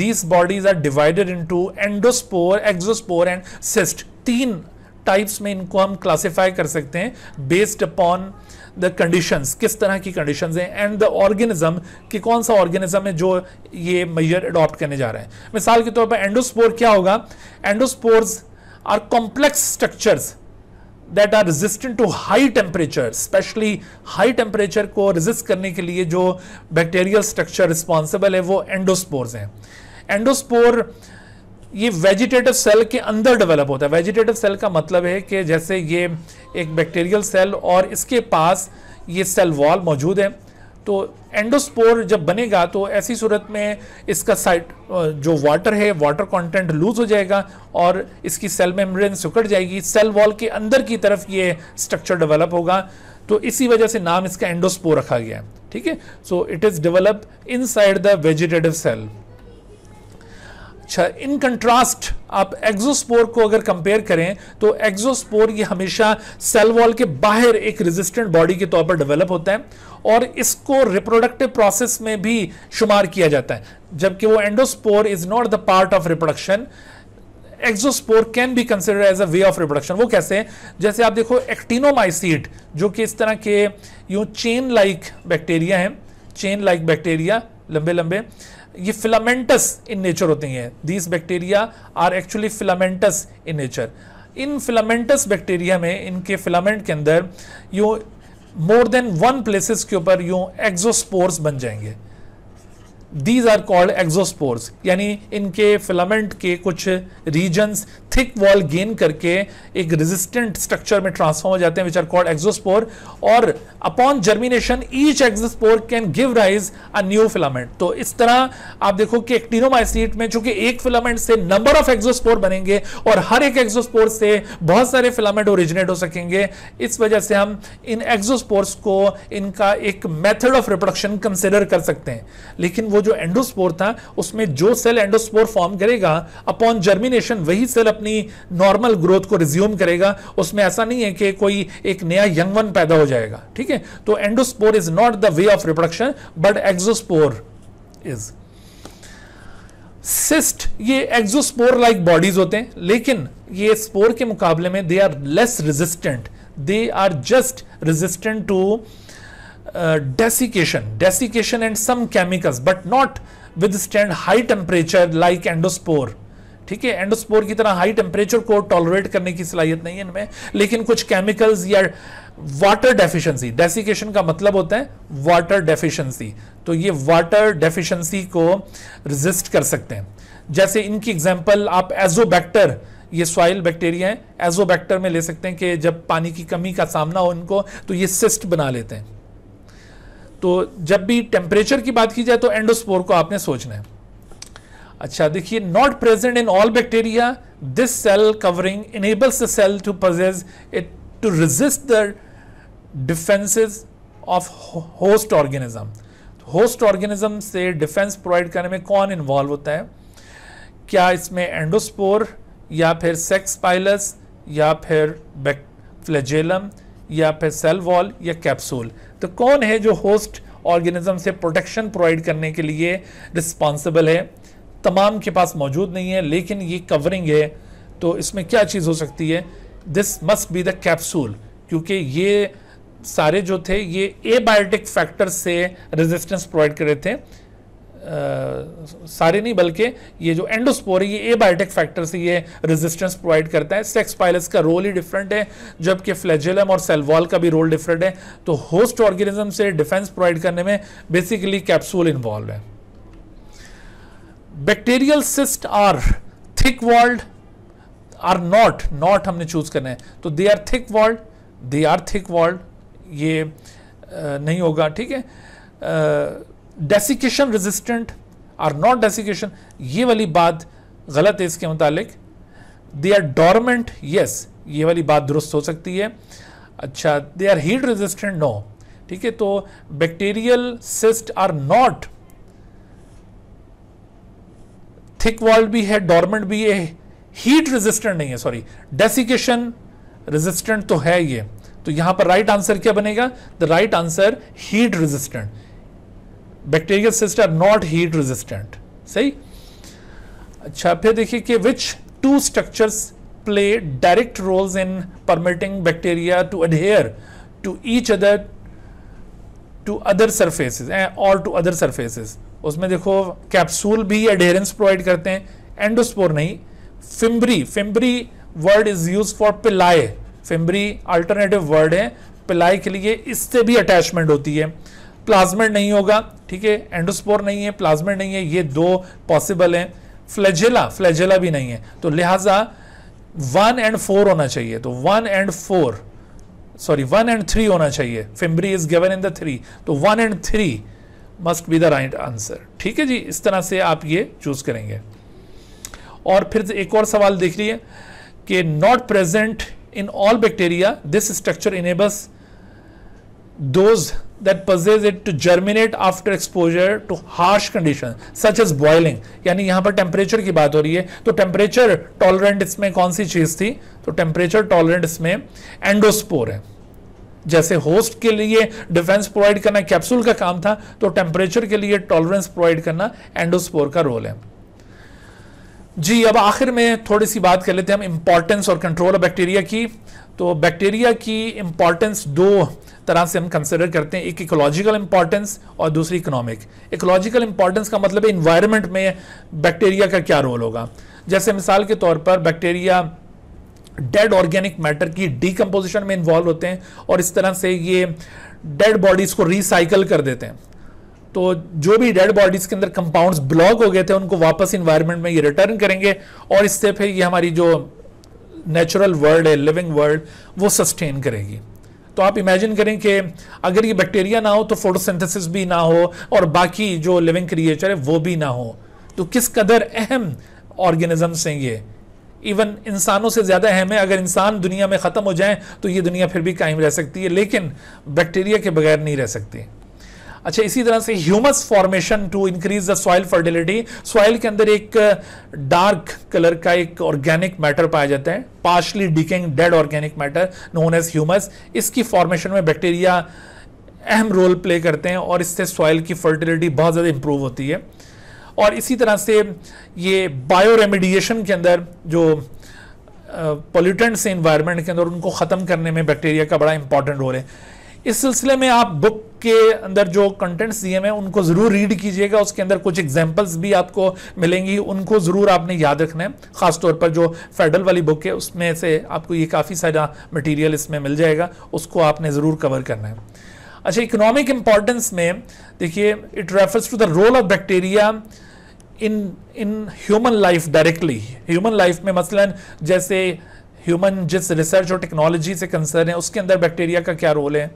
these bodies are divided in to endospore exospore and cyst तीन types में इनको हम क्लासिफाई कर सकते हैं बेस्ड अपॉन द कंडीशंस किस तरह की कंडीशंस हैं एंड द ऑर्गेनिज्म कि कौन सा ऑर्गेनिज्म है जो ये मेजर अडॉप्ट करने जा रहे हैं मिसाल के तौर पर एंडोस्पोर क्या होगा endospores are complex structures that are resistant to high temperature specially high temperature को रेजिस्ट करने के लिए जो बैक्टेरियल स्ट्रक्चर रिस्पॉन्सिबल है वो एंडोस्पोर्स हैं एंडोस्पोर ये वेजिटेटिव सेल के अंदर डेवलप होता है वेजिटेटिव सेल का मतलब है कि जैसे ये एक बैक्टीरियल सेल और इसके पास ये सेल वॉल मौजूद है तो एंडोस्पोर जब बनेगा तो ऐसी सूरत में इसका साइट जो वाटर है वाटर कंटेंट लूज हो जाएगा और इसकी सेल मेम्ब्रेन सिकुड़ जाएगी सेल वॉल के अंदर की तरफ ये स्ट्रक्चर डेवलप होगा तो इसी वजह से नाम इसका एंडोस्पोर रखा गया है ठीक है so it is develop inside the vegetative cell अच्छा इन कंट्रास्ट आप एक्जोस्पोर को अगर कंपेयर करें तो एक्जोस्पोर ये हमेशा सेल वॉल के बाहर एक रेजिस्टेंट बॉडी के तौर पर डेवलप होता है और इसको रिप्रोडक्टिव प्रोसेस में भी शुमार किया जाता है जबकि वो endospore is not the part of reproduction exospore can be consider as a way of reproduction वो कैसे है? जैसे आप देखो एक्टिनोमाइसीड जो कि इस तरह के यू चेन लाइक बैक्टीरिया हैं चेन लाइक बैक्टीरिया लंबे लंबे ये फिलामेंटस इन नेचर होती हैं these bacteria are actually filamentous in nature in filamentous bacteria में इनके फिलामेंट के अंदर you more than one places के ऊपर यू एक्जोस्पोर्स बन जाएंगे दीज आर कॉल्ड एक्जोस्पोर्स यानी इनके फिलामेंट के कुछ रीजन्स थिक वॉल गेन करके एक रेजिस्टेंट स्ट्रक्चर में ट्रांसफॉर्म हो जाते हैं विच आर कॉल्ड एक्जोस्पोर और upon germination each exospore can give rise a new filament तो इस तरह आप देखो कि एक्टिनोमाइसीट में चूंकि एक फिलामेंट से नंबर ऑफ एग्जोस्पोर बनेंगे और हर एक एग्जोस्पोर से बहुत सारे फिलामेंट ओरिजिनेट हो सकेंगे इस वजह से हम इन एक्जोस्पोर्स को इनका एक मेथड ऑफ रिप्रोडक्शन कंसिडर कर सकते हैं लेकिन वो जो एंडोस्पोर था उसमें जो सेल एंडोस्पोर फॉर्म करेगा अपॉन जर्मिनेशन वही सेल अपनी नॉर्मल ग्रोथ को रिज्यूम करेगा उसमें ऐसा नहीं है कि कोई एक नया यंग वन पैदा हो जाएगा ठीक है तो endospore is not the way of reproduction but exospore is cyst ये एक्सोस्पोर लाइक बॉडीज होते हैं लेकिन ये स्पोर के मुकाबले में they are less resistant they are just resistant to desiccation and some chemicals but not withstand high temperature like endospore ठीक है एंडोस्पोर की तरह हाई टेम्परेचर को टॉलरेट करने की सलाहियत नहीं है इनमें लेकिन कुछ केमिकल्स या वाटर डेफिशिएंसी डेसिकेशन का मतलब होता है वाटर डेफिशिएंसी तो ये वाटर डेफिशिएंसी को रिजिस्ट कर सकते हैं जैसे इनकी एग्जांपल आप एजोबैक्टर ये सॉइल बैक्टीरिया है एजोबैक्टर में ले सकते हैं कि जब पानी की कमी का सामना हो इनको तो ये सिस्ट बना लेते हैं तो जब भी टेम्परेचर की बात की जाए तो एंडोस्पोर को आपने सोचना है अच्छा देखिए not present in all bacteria this cell covering enables the cell to possess it to resist the defences of host organism host organism से डिफेंस प्रोवाइड करने में कौन इन्वॉल्व होता है क्या इसमें एंडोस्पोर या फिर सेक्स पाइलस या फिर फ्लेजेलम या फिर सेल वॉल या कैप्सूल तो कौन है जो होस्ट ऑर्गेनिज्म से प्रोटेक्शन प्रोवाइड करने के लिए रिस्पॉन्सिबल है तमाम के पास मौजूद नहीं है लेकिन ये कवरिंग है तो इसमें क्या चीज़ हो सकती है this must be the capsule क्योंकि ये सारे जो थे ये एबायोटिक फैक्टर्स से रेजिस्टेंस प्रोवाइड कर रहे थे सारे नहीं बल्कि ये जो एंडोस्पोर है ये एबायोटिक फैक्टर से ये रेजिस्टेंस प्रोवाइड करता है सेक्स पायलस का रोल ही डिफरेंट है जबकि फ्लैजेलम और सेलवॉल का भी रोल डिफरेंट है तो होस्ट ऑर्गेनिज्म से डिफेंस प्रोवाइड करने में बेसिकली कैप्सूल इन्वॉल्व है bacterial cyst are thick walled are not not हमने चूज करना है तो they are thick walled they are thick walled ये आ, नहीं होगा ठीक है डेसिकेशन रेजिस्टेंट और नॉट डेसिकेशन ये वाली बात गलत है इसके मुतालिक दे आर डॉर्मेंट यस ये वाली बात दुरुस्त हो सकती है अच्छा they are heat resistant no ठीक है तो bacterial cyst are not thick walled भी है डॉर्मेंट भी है हीट रेजिस्टेंट नहीं है सॉरी डेसिकेशन रेजिस्टेंट तो है ये तो यहां पर राइट right आंसर क्या बनेगा the right answer heat resistant bacterial cyst are not heat resistant सही अच्छा फिर देखिए कि which two structures play direct roles in permitting bacteria to adhere to each other to other surfaces और to other surfaces उसमें देखो capsule भी adherence provide करते हैं एंडोस्पोर नहीं fimbriae fimbriae word is use for pili fimbriae alternative word है pili के लिए इससे भी अटैचमेंट होती है प्लाज्मेड नहीं होगा ठीक है एंडोस्पोर नहीं है प्लाज्मेड नहीं है ये दो पॉसिबल हैं फ्लैजेला फ्लैजेला भी नहीं है तो लिहाजा वन एंड फोर होना चाहिए तो one and four sorry one and three होना चाहिए fimbriae is given in the three तो one and three must be the right answer ठीक है जी इस तरह से आप ये चूज करेंगे और फिर एक और सवाल देख लिए कि not present in all bacteria this structure enables those that possess it to germinate after exposure to harsh conditions such as boiling यानी यहाँ पर टेम्परेचर की बात हो रही है तो टेम्परेचर टॉलरेंट इसमें कौन सी चीज़ थी तो टेम्परेचर टॉलरेंट इसमें एंडोस्पोर है जैसे होस्ट के लिए डिफेंस प्रोवाइड करना कैप्सूल का काम था तो टेम्परेचर के लिए टॉलरेंस प्रोवाइड करना एंडोस्पोर का रोल है जी अब आखिर में थोड़ी सी बात कर लेते हैं हम इंपॉर्टेंस और कंट्रोल बैक्टीरिया की तो बैक्टीरिया की इंपॉर्टेंस दो तरह से हम कंसिडर करते हैं एक इकोलॉजिकल इंपॉर्टेंस और दूसरी इकोनॉमिक इकोलॉजिकल इंपॉर्टेंस का मतलब है इन्वायरमेंट में बैक्टीरिया का क्या रोल होगा जैसे मिसाल के तौर पर बैक्टीरिया डेड ऑर्गेनिक मैटर की डिकम्पोजिशन में इन्वॉल्व होते हैं और इस तरह से ये डेड बॉडीज़ को रिसाइकल कर देते हैं तो जो भी डेड बॉडीज़ के अंदर कंपाउंड्स ब्लॉक हो गए थे उनको वापस इन्वायरमेंट में ये रिटर्न करेंगे और इससे फिर ये हमारी जो नेचुरल वर्ल्ड है लिविंग वर्ल्ड वो सस्टेन करेगी तो आप इमेजिन करें कि अगर ये बैक्टीरिया ना हो तो फोटोसिंथेसिस भी ना हो और बाकी जो लिविंग क्रिएचर है वो भी ना हो तो किस कदर अहम ऑर्गेनिजम्स हैं ये इवन इंसानों से ज़्यादा अहम है अगर इंसान दुनिया में ख़त्म हो जाए तो ये दुनिया फिर भी कायम रह सकती है लेकिन बैक्टीरिया के बगैर नहीं रह सकती अच्छा इसी तरह से humus formation to increase the soil fertility soil के अंदर एक डार्क कलर का एक ऑर्गेनिक मैटर पाया जाता है partially decaying dead organic matter known as humus इसकी फॉर्मेशन में बैक्टीरिया अहम रोल प्ले करते हैं और इससे सॉइल की फर्टिलिटी बहुत ज़्यादा इंप्रूव होती है और इसी तरह से ये बायो रेमिडिएशन के अंदर जो पोल्यूटेंट्स हैं इन्वायरमेंट के अंदर उनको ख़त्म करने में बैक्टीरिया का बड़ा इंपॉर्टेंट रोल है इस सिलसिले में आप बुक के अंदर जो कंटेंट्स दिए हैं उनको ज़रूर रीड कीजिएगा उसके अंदर कुछ एग्जाम्पल्स भी आपको मिलेंगी उनको ज़रूर आपने याद रखना है ख़ासतौर पर जो फेडरल वाली बुक है उसमें से आपको ये काफ़ी सारा मटेरियल इसमें मिल जाएगा उसको आपने ज़रूर कवर करना है अच्छा इकोनॉमिक इम्पॉर्टेंस में देखिए it refers to the role of bacteria in in human life directly human life में मसलन जैसे ह्यूमन जिस रिसर्च और टेक्नोलॉजी से कंसर्न है उसके अंदर बैक्टीरिया का क्या रोल है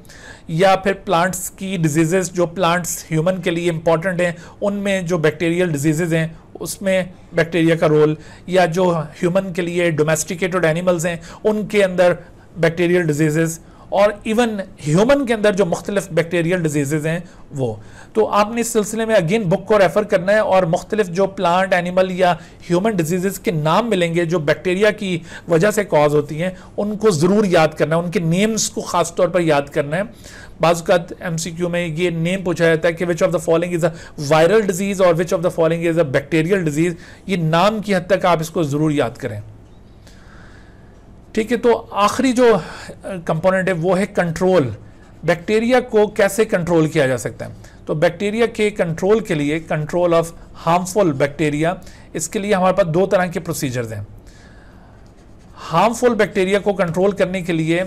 या फिर प्लांट्स की डिजीजेस जो प्लांट्स ह्यूमन के लिए इंपॉर्टेंट हैं उनमें जो बैक्टीरियल डिजीजेज़ हैं उसमें बैक्टीरिया का रोल या जो ह्यूमन के लिए डोमेस्टिकेटेड एनिमल्स हैं उनके अंदर बैक्टीरियल डिजीज़ और इवन ह्यूमन के अंदर जो मुख्तलिफ बैक्टीरियल डिजीजेज़ हैं वो तो आपने इस सिलसिले में अगेन बुक को रेफ़र करना है और मुख्तलिफ जो प्लांट एनिमल या ह्यूमन डिजीज़ के नाम मिलेंगे जो बैक्टीरिया की वजह से कॉज होती हैं उनको ज़रूर याद करना है उनके नेम्स को ख़ास तौर पर याद करना है बाजुकात एम सी क्यू में ये नेम पूछा जाता है कि which of the following is a viral disease और which of the following is a bacterial disease ये नाम की हद तक आप इसको ज़रूर याद करें ठीक है तो आखिरी जो कंपोनेंट है वो है कंट्रोल बैक्टीरिया को कैसे कंट्रोल किया जा सकता है तो बैक्टीरिया के कंट्रोल के लिए कंट्रोल ऑफ हार्मफुल बैक्टीरिया इसके लिए हमारे पास दो तरह के प्रोसीजर्स हैं हार्मफुल बैक्टीरिया को कंट्रोल करने के लिए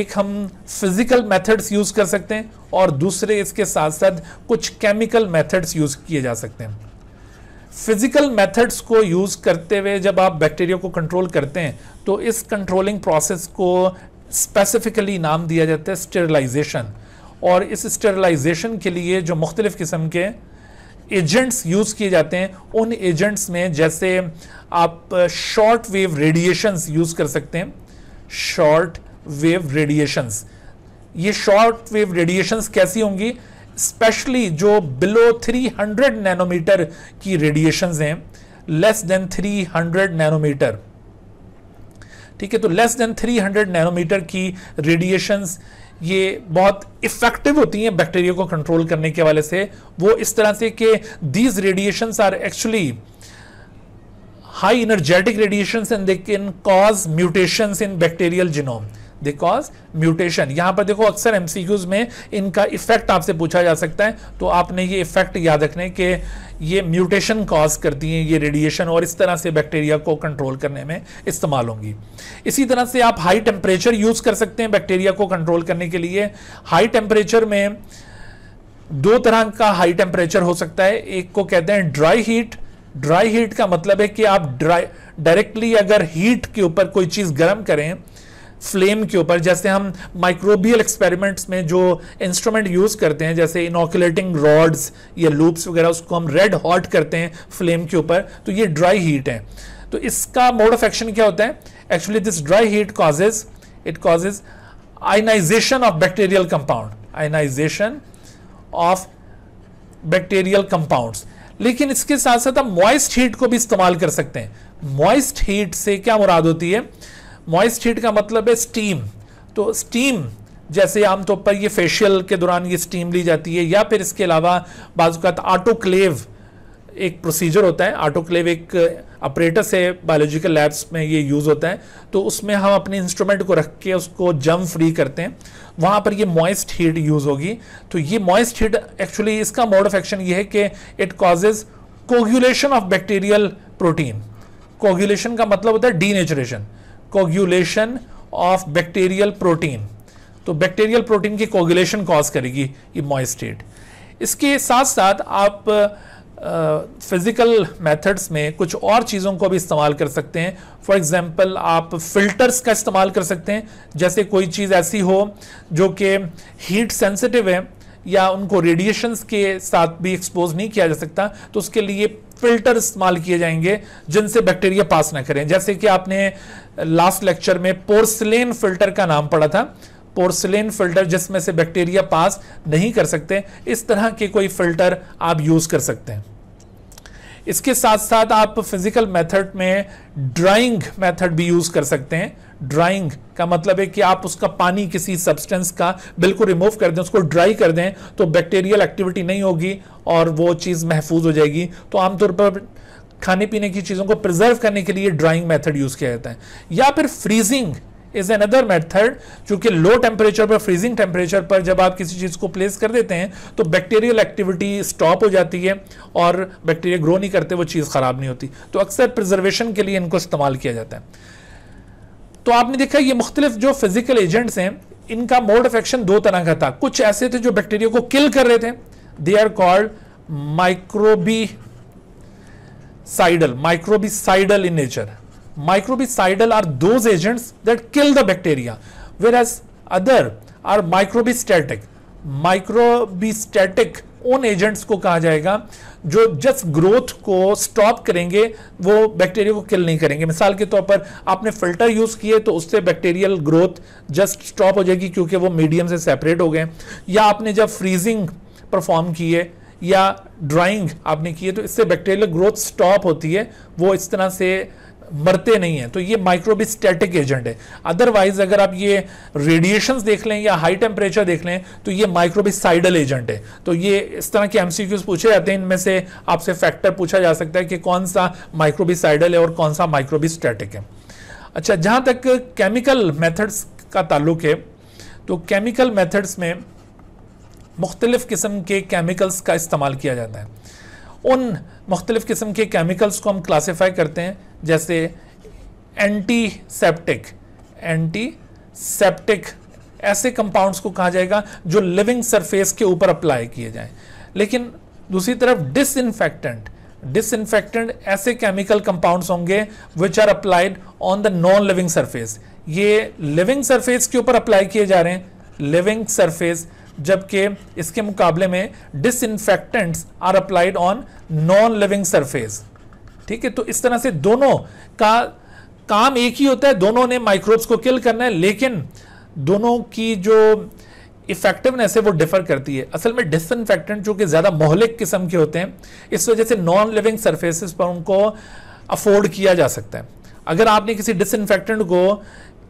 एक हम फिजिकल मेथड्स यूज़ कर सकते हैं और दूसरे इसके साथ साथ कुछ केमिकल मेथड्स यूज़ किए जा सकते हैं फिजिकल मेथड्स को यूज़ करते हुए जब आप बैक्टीरिया को कंट्रोल करते हैं तो इस कंट्रोलिंग प्रोसेस को स्पेसिफिकली नाम दिया जाता है स्टेरलाइजेशन और इस स्टेरलाइजेशन के लिए जो मुख्तलिफ़ किस्म के एजेंट्स यूज़ किए जाते हैं उन एजेंट्स में जैसे आप शॉर्ट वेव रेडिएशंस यूज़ कर सकते हैं शॉर्ट वेव रेडिएशंस ये शॉर्ट वेव रेडिएशंस कैसी होंगी स्पेशली जो बिलो 300 नैनोमीटर की रेडिएशन हैं लेस देन 300 नैनोमीटर ठीक है तो लेस देन 300 नैनोमीटर की रेडिएशंस ये बहुत इफेक्टिव होती हैं बैक्टीरिया को कंट्रोल करने के हवाले से वो इस तरह से कि these radiations are actually high energetic radiation and they can cause mutation in bacterial genome because mutation यहां पर देखो अक्सर एमसीक्यूज में इनका इफेक्ट आपसे पूछा जा सकता है तो आपने ये इफेक्ट याद रखने के ये म्यूटेशन कॉज करती हैं ये रेडिएशन और इस तरह से बैक्टीरिया को कंट्रोल करने में इस्तेमाल होंगी इसी तरह से आप हाई टेम्परेचर यूज कर सकते हैं बैक्टीरिया को कंट्रोल करने के लिए हाई टेम्परेचर में दो तरह का हाई टेम्परेचर हो सकता है एक को कहते हैं ड्राई हीट ड्राई हीट का मतलब है कि आप ड्राई डायरेक्टली अगर हीट के ऊपर कोई चीज़ गर्म करें फ्लेम के ऊपर जैसे हम माइक्रोबियल एक्सपेरिमेंट्स में जो इंस्ट्रूमेंट यूज करते हैं जैसे इनोकुलेटिंग रॉड्स या लूप्स वगैरह उसको हम रेड हॉट करते हैं फ्लेम के ऊपर तो ये ड्राई हीट है तो इसका मोड ऑफ एक्शन क्या होता है actually this dry heat causes it causes ionization of bacterial compound ionization of bacterial compounds लेकिन इसके साथ साथ हम मॉइस्ट हीट को भी इस्तेमाल कर सकते हैं मॉइस्ट हीट से क्या मुराद होती है मॉइस्ट हीट का मतलब है स्टीम तो स्टीम जैसे आमतौर पर ये फेशियल के दौरान ये स्टीम ली जाती है या फिर इसके अलावा बाजूकात आटोक्लेव एक प्रोसीजर होता है आटोक्लेव एक ऑपरेटर से बायोलॉजिकल लैब्स में ये यूज़ होता है तो उसमें हम अपने इंस्ट्रूमेंट को रख के उसको जम फ्री करते हैं वहाँ पर ये मॉइस्ट हीट यूज़ होगी तो ये मॉइस्ट हीट एक्चुअली इसका मोड ऑफ एक्शन ये है कि it causes coagulation of bacterial protein coagulation का मतलब होता है the coagulation of bacterial protein तो बैक्टीरियल प्रोटीन की कोगुलेशन कॉज करेगी ये मॉइस्टेट इसके साथ साथ आप फिज़िकल मेथड्स में कुछ और चीज़ों को भी इस्तेमाल कर सकते हैं फॉर एग्ज़ाम्पल आप फिल्टर्स का इस्तेमाल कर सकते हैं जैसे कोई चीज़ ऐसी हो जो कि हीट सेंसिटिव है या उनको रेडिएशंस के साथ भी एक्सपोज नहीं किया जा सकता तो उसके लिए फिल्टर इस्तेमाल किए जाएंगे जिनसे बैक्टीरिया पास ना करें जैसे कि आपने लास्ट लेक्चर में पोर्सलेन फिल्टर का नाम पड़ा था पोर्सलेन फिल्टर जिसमें से बैक्टीरिया पास नहीं कर सकते इस तरह के कोई फिल्टर आप यूज़ कर सकते हैं इसके साथ साथ आप फिजिकल मेथड में ड्राइंग मेथड भी यूज़ कर सकते हैं ड्राइंग का मतलब है कि आप उसका पानी किसी सब्सटेंस का बिल्कुल रिमूव कर दें उसको ड्राई कर दें तो बैक्टीरियल एक्टिविटी नहीं होगी और वो चीज़ महफूज हो जाएगी तो आमतौर पर खाने पीने की चीज़ों को प्रिजर्व करने के लिए ड्राइंग मेथड यूज़ किया जाता है या फिर फ्रीजिंग इज अनदर मैथड चूंकि लो टेम्परेचर पर फ्रीजिंग टेम्परेचर पर जब आप किसी चीज़ को प्लेस कर देते हैं तो बैक्टीरियल एक्टिविटी स्टॉप हो जाती है और बैक्टीरिया ग्रो नहीं करते वो चीज़ ख़राब नहीं होती तो अक्सर प्रिजर्वेशन के लिए इनको इस्तेमाल किया जाता है तो आपने देखा ये मुख्तलिफ जो फिजिकल एजेंट्स हैं इनका मोड ऑफ एक्शन दो तरह का था कुछ ऐसे थे जो बैक्टीरिया को किल कर रहे थे they are called microbicidal microbicidal in nature microbicidal are those agents that kill the bacteria whereas other are microbistatic microbistatic उन एजेंट्स को कहा जाएगा जो जस्ट ग्रोथ को स्टॉप करेंगे वो बैक्टीरिया को किल नहीं करेंगे मिसाल के तौर तो पर आपने फिल्टर यूज किए तो उससे बैक्टीरियल ग्रोथ जस्ट स्टॉप हो जाएगी क्योंकि वो मीडियम से सेपरेट हो गए या आपने जब फ्रीजिंग परफॉर्म किए या ड्राइंग आपने की है तो इससे बैक्टेरियल ग्रोथ स्टॉप होती है वो इस तरह से मरते नहीं हैं तो ये माइक्रोबी स्टैटिक एजेंट है अदरवाइज अगर आप ये रेडिएशंस देख लें या हाई टेम्परेचर देख लें तो ये माइक्रोबिसाइडल एजेंट है तो ये इस तरह के एमसीक्यूज पूछे जाते हैं इनमें से आपसे फैक्टर पूछा जा सकता है कि कौन सा माइक्रोबिसाइडल है और कौन सा माइक्रोबी स्टैटिक है अच्छा जहाँ तक केमिकल मेथड्स का ताल्लुक है तो केमिकल मेथड्स में मुख्तलिफ़ किस्म के केमिकल्स का इस्तेमाल किया जाता है उन मुख्तलिफ़ किस्म के केमिकल्स को हम क्लासीफाई करते हैं जैसे एंटीसेप्टिक एंटीसेप्टिक ऐसे कंपाउंड्स को कहा जाएगा जो लिविंग सरफेस के ऊपर अप्लाई किए जाएं लेकिन दूसरी तरफ डिसइनफेक्टेंट डिसइनफेक्टेंट ऐसे केमिकल कंपाउंड्स होंगे which are applied on the non living surface ये लिविंग सरफेस के ऊपर अप्लाई किए जा रहे हैं लिविंग सरफेस जबकि इसके मुकाबले में disinfectants are applied on non living surface ठीक है तो इस तरह से दोनों का काम एक ही होता है दोनों ने माइक्रोब्स को किल करना है लेकिन दोनों की जो इफेक्टिवनेस है वो डिफर करती है असल में डिसइनफेक्टेंट जो कि ज़्यादा मोहलिक किस्म के होते हैं इस वजह से नॉन लिविंग सरफेसिस पर उनको अफोर्ड किया जा सकता है अगर आपने किसी डिसइनफेक्टेंट को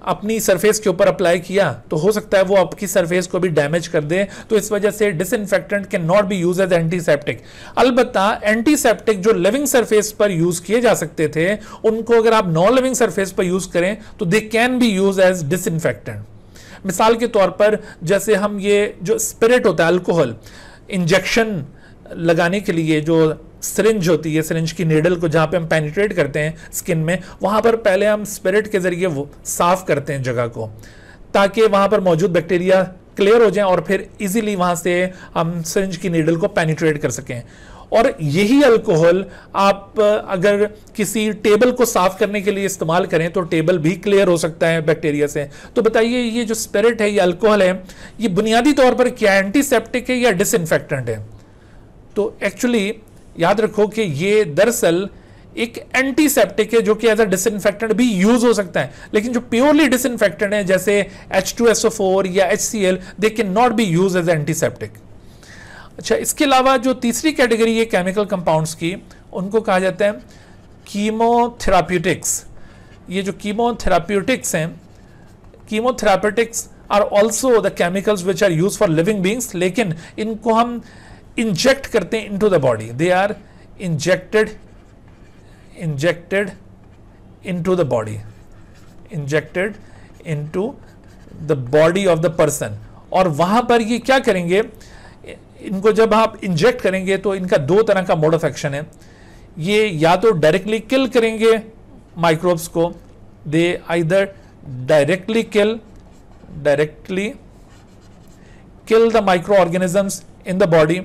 अपनी सरफेस के ऊपर अप्लाई किया तो हो सकता है वो आपकी सरफेस को भी डैमेज कर दे तो इस वजह से disinfectant can not be use as antiseptic अलबत् एंटीसेप्टिक जो लिविंग सरफेस पर यूज किए जा सकते थे उनको अगर आप नॉन लिविंग सरफेस पर यूज करें तो they can be use as dis मिसाल के तौर पर जैसे हम ये जो स्पिरिट होता है अल्कोहल इंजेक्शन लगाने के लिए जो सरिंज होती है सरिंज की नीडल को जहाँ पे हम पेनिट्रेट करते हैं स्किन में वहाँ पर पहले हम स्पिरिट के ज़रिए वो साफ़ करते हैं जगह को ताकि वहाँ पर मौजूद बैक्टीरिया क्लियर हो जाए और फिर इजीली वहाँ से हम सरिंज की नीडल को पेनिट्रेट कर सकें और यही अल्कोहल आप अगर किसी टेबल को साफ करने के लिए इस्तेमाल करें तो टेबल भी क्लियर हो सकता है बैक्टीरिया से तो बताइए ये जो स्पिरिट है ये अल्कोहल है ये बुनियादी तौर पर क्या एंटीसेप्टिक है या डिसइनफेक्टेंट है तो एक्चुअली याद रखो कि ये दरअसल एक एंटीसेप्टिक है जो कि एज अ डिसइनफेक्टेंट भी यूज हो सकता है लेकिन जो प्योरली डिसइनफेक्टेंट है जैसे H two S O four या H C L they can not be use as antiseptic अच्छा इसके अलावा जो तीसरी कैटेगरी है केमिकल कंपाउंड्स की उनको कहा जाता है कीमोथेराप्यूटिक्स ये जो कीमोथेराप्यूटिक्स हैं chemotherapeutics are also the chemicals which are use for living beings लेकिन इनको हम इंजेक्ट करते हैं into the body they are injected injected into the body injected into the body of the person और वहां पर ये क्या करेंगे इनको जब आप इंजेक्ट करेंगे तो इनका दो तरह का मोड ऑफ एक्शन है ये या तो डायरेक्टली किल करेंगे माइक्रोब्स को they either directly kill directly kill the micro organisms in the body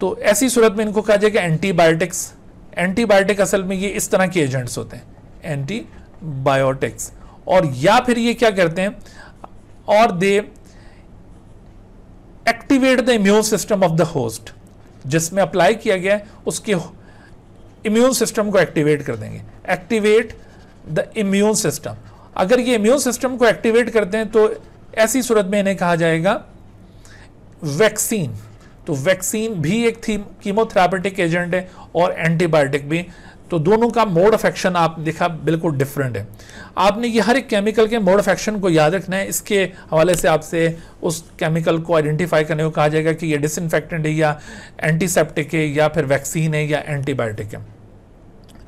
तो ऐसी सूरत में इनको कहा जाएगा एंटीबायोटिक्स एंटीबायोटिक असल में ये इस तरह के एजेंट्स होते हैं एंटीबायोटिक्स और या फिर ये क्या करते हैं और they activate the immune system of the host जिसमें अप्लाई किया गया है उसके इम्यून सिस्टम को एक्टिवेट कर देंगे एक्टिवेट द इम्यून सिस्टम अगर ये इम्यून सिस्टम को एक्टिवेट करते हैं तो ऐसी सूरत में इन्हें कहा जाएगा वैक्सीन तो वैक्सीन भी एक थी कीमोथेरापेटिक एजेंट है और एंटीबायोटिक भी तो दोनों का मोड ऑफ एक्शन आप देखा बिल्कुल डिफरेंट है आपने ये हर एक केमिकल के मोड ऑफ एक्शन को याद रखना है इसके हवाले से आपसे उस केमिकल को आइडेंटिफाई करने को कहा जाएगा कि ये डिसइनफेक्टेंट है या एंटीसेप्टिक है या फिर वैक्सीन है या एंटीबायोटिक है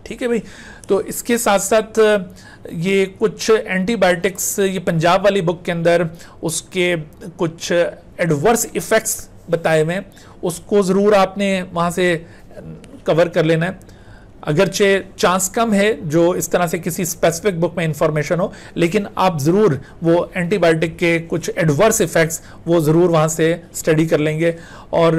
ठीक है भाई तो इसके साथ साथ ये कुछ एंटीबायोटिक्स ये पंजाब वाली बुक के अंदर उसके कुछ एडवर्स इफ़ेक्ट्स बताए हुए उसको ज़रूर आपने वहाँ से कवर कर लेना है अगरचे चांस कम है जो इस तरह से किसी स्पेसिफिक बुक में इंफॉर्मेशन हो लेकिन आप ज़रूर वो एंटीबायोटिक के कुछ एडवर्स इफ़ेक्ट्स वो ज़रूर वहाँ से स्टडी कर लेंगे और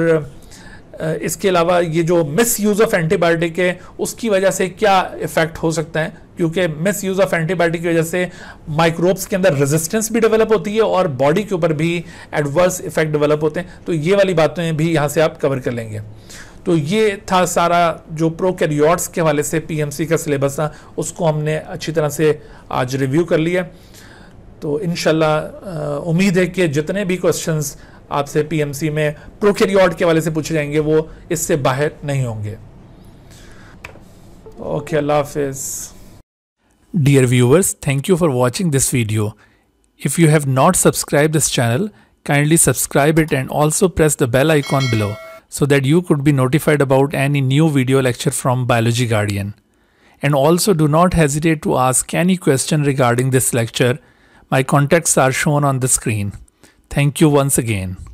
इसके अलावा ये जो मिस यूज़ ऑफ एंटीबायोटिक है उसकी वजह से क्या इफेक्ट हो सकता है क्योंकि मिस यूज़ ऑफ एंटीबायोटिक की वजह से माइक्रोब्स के अंदर रेजिस्टेंस भी डेवलप होती है और बॉडी के ऊपर भी एडवर्स इफेक्ट डेवलप होते हैं तो ये वाली बातें भी यहाँ से आप कवर कर लेंगे तो ये था सारा जो प्रो कैरियॉर्ट्स के हवाले से पी का सिलेबस था उसको हमने अच्छी तरह से आज रिव्यू कर लिया तो इन उम्मीद है कि जितने भी क्वेश्चंस आपसे पीएमसी में प्रोकेरियोट के वाले से पूछे जाएंगे वो इससे बाहर नहीं होंगे ओके अल्लाह हाफिज़ Dear viewers, thank you for watching this video. If you have not subscribed this channel, kindly subscribe it and also press the bell icon below so that you could be notified about any new video lecture from Biology Guardian. And also do not hesitate to ask any question regarding this lecture. My contacts are shown on the screen. Thank you once again.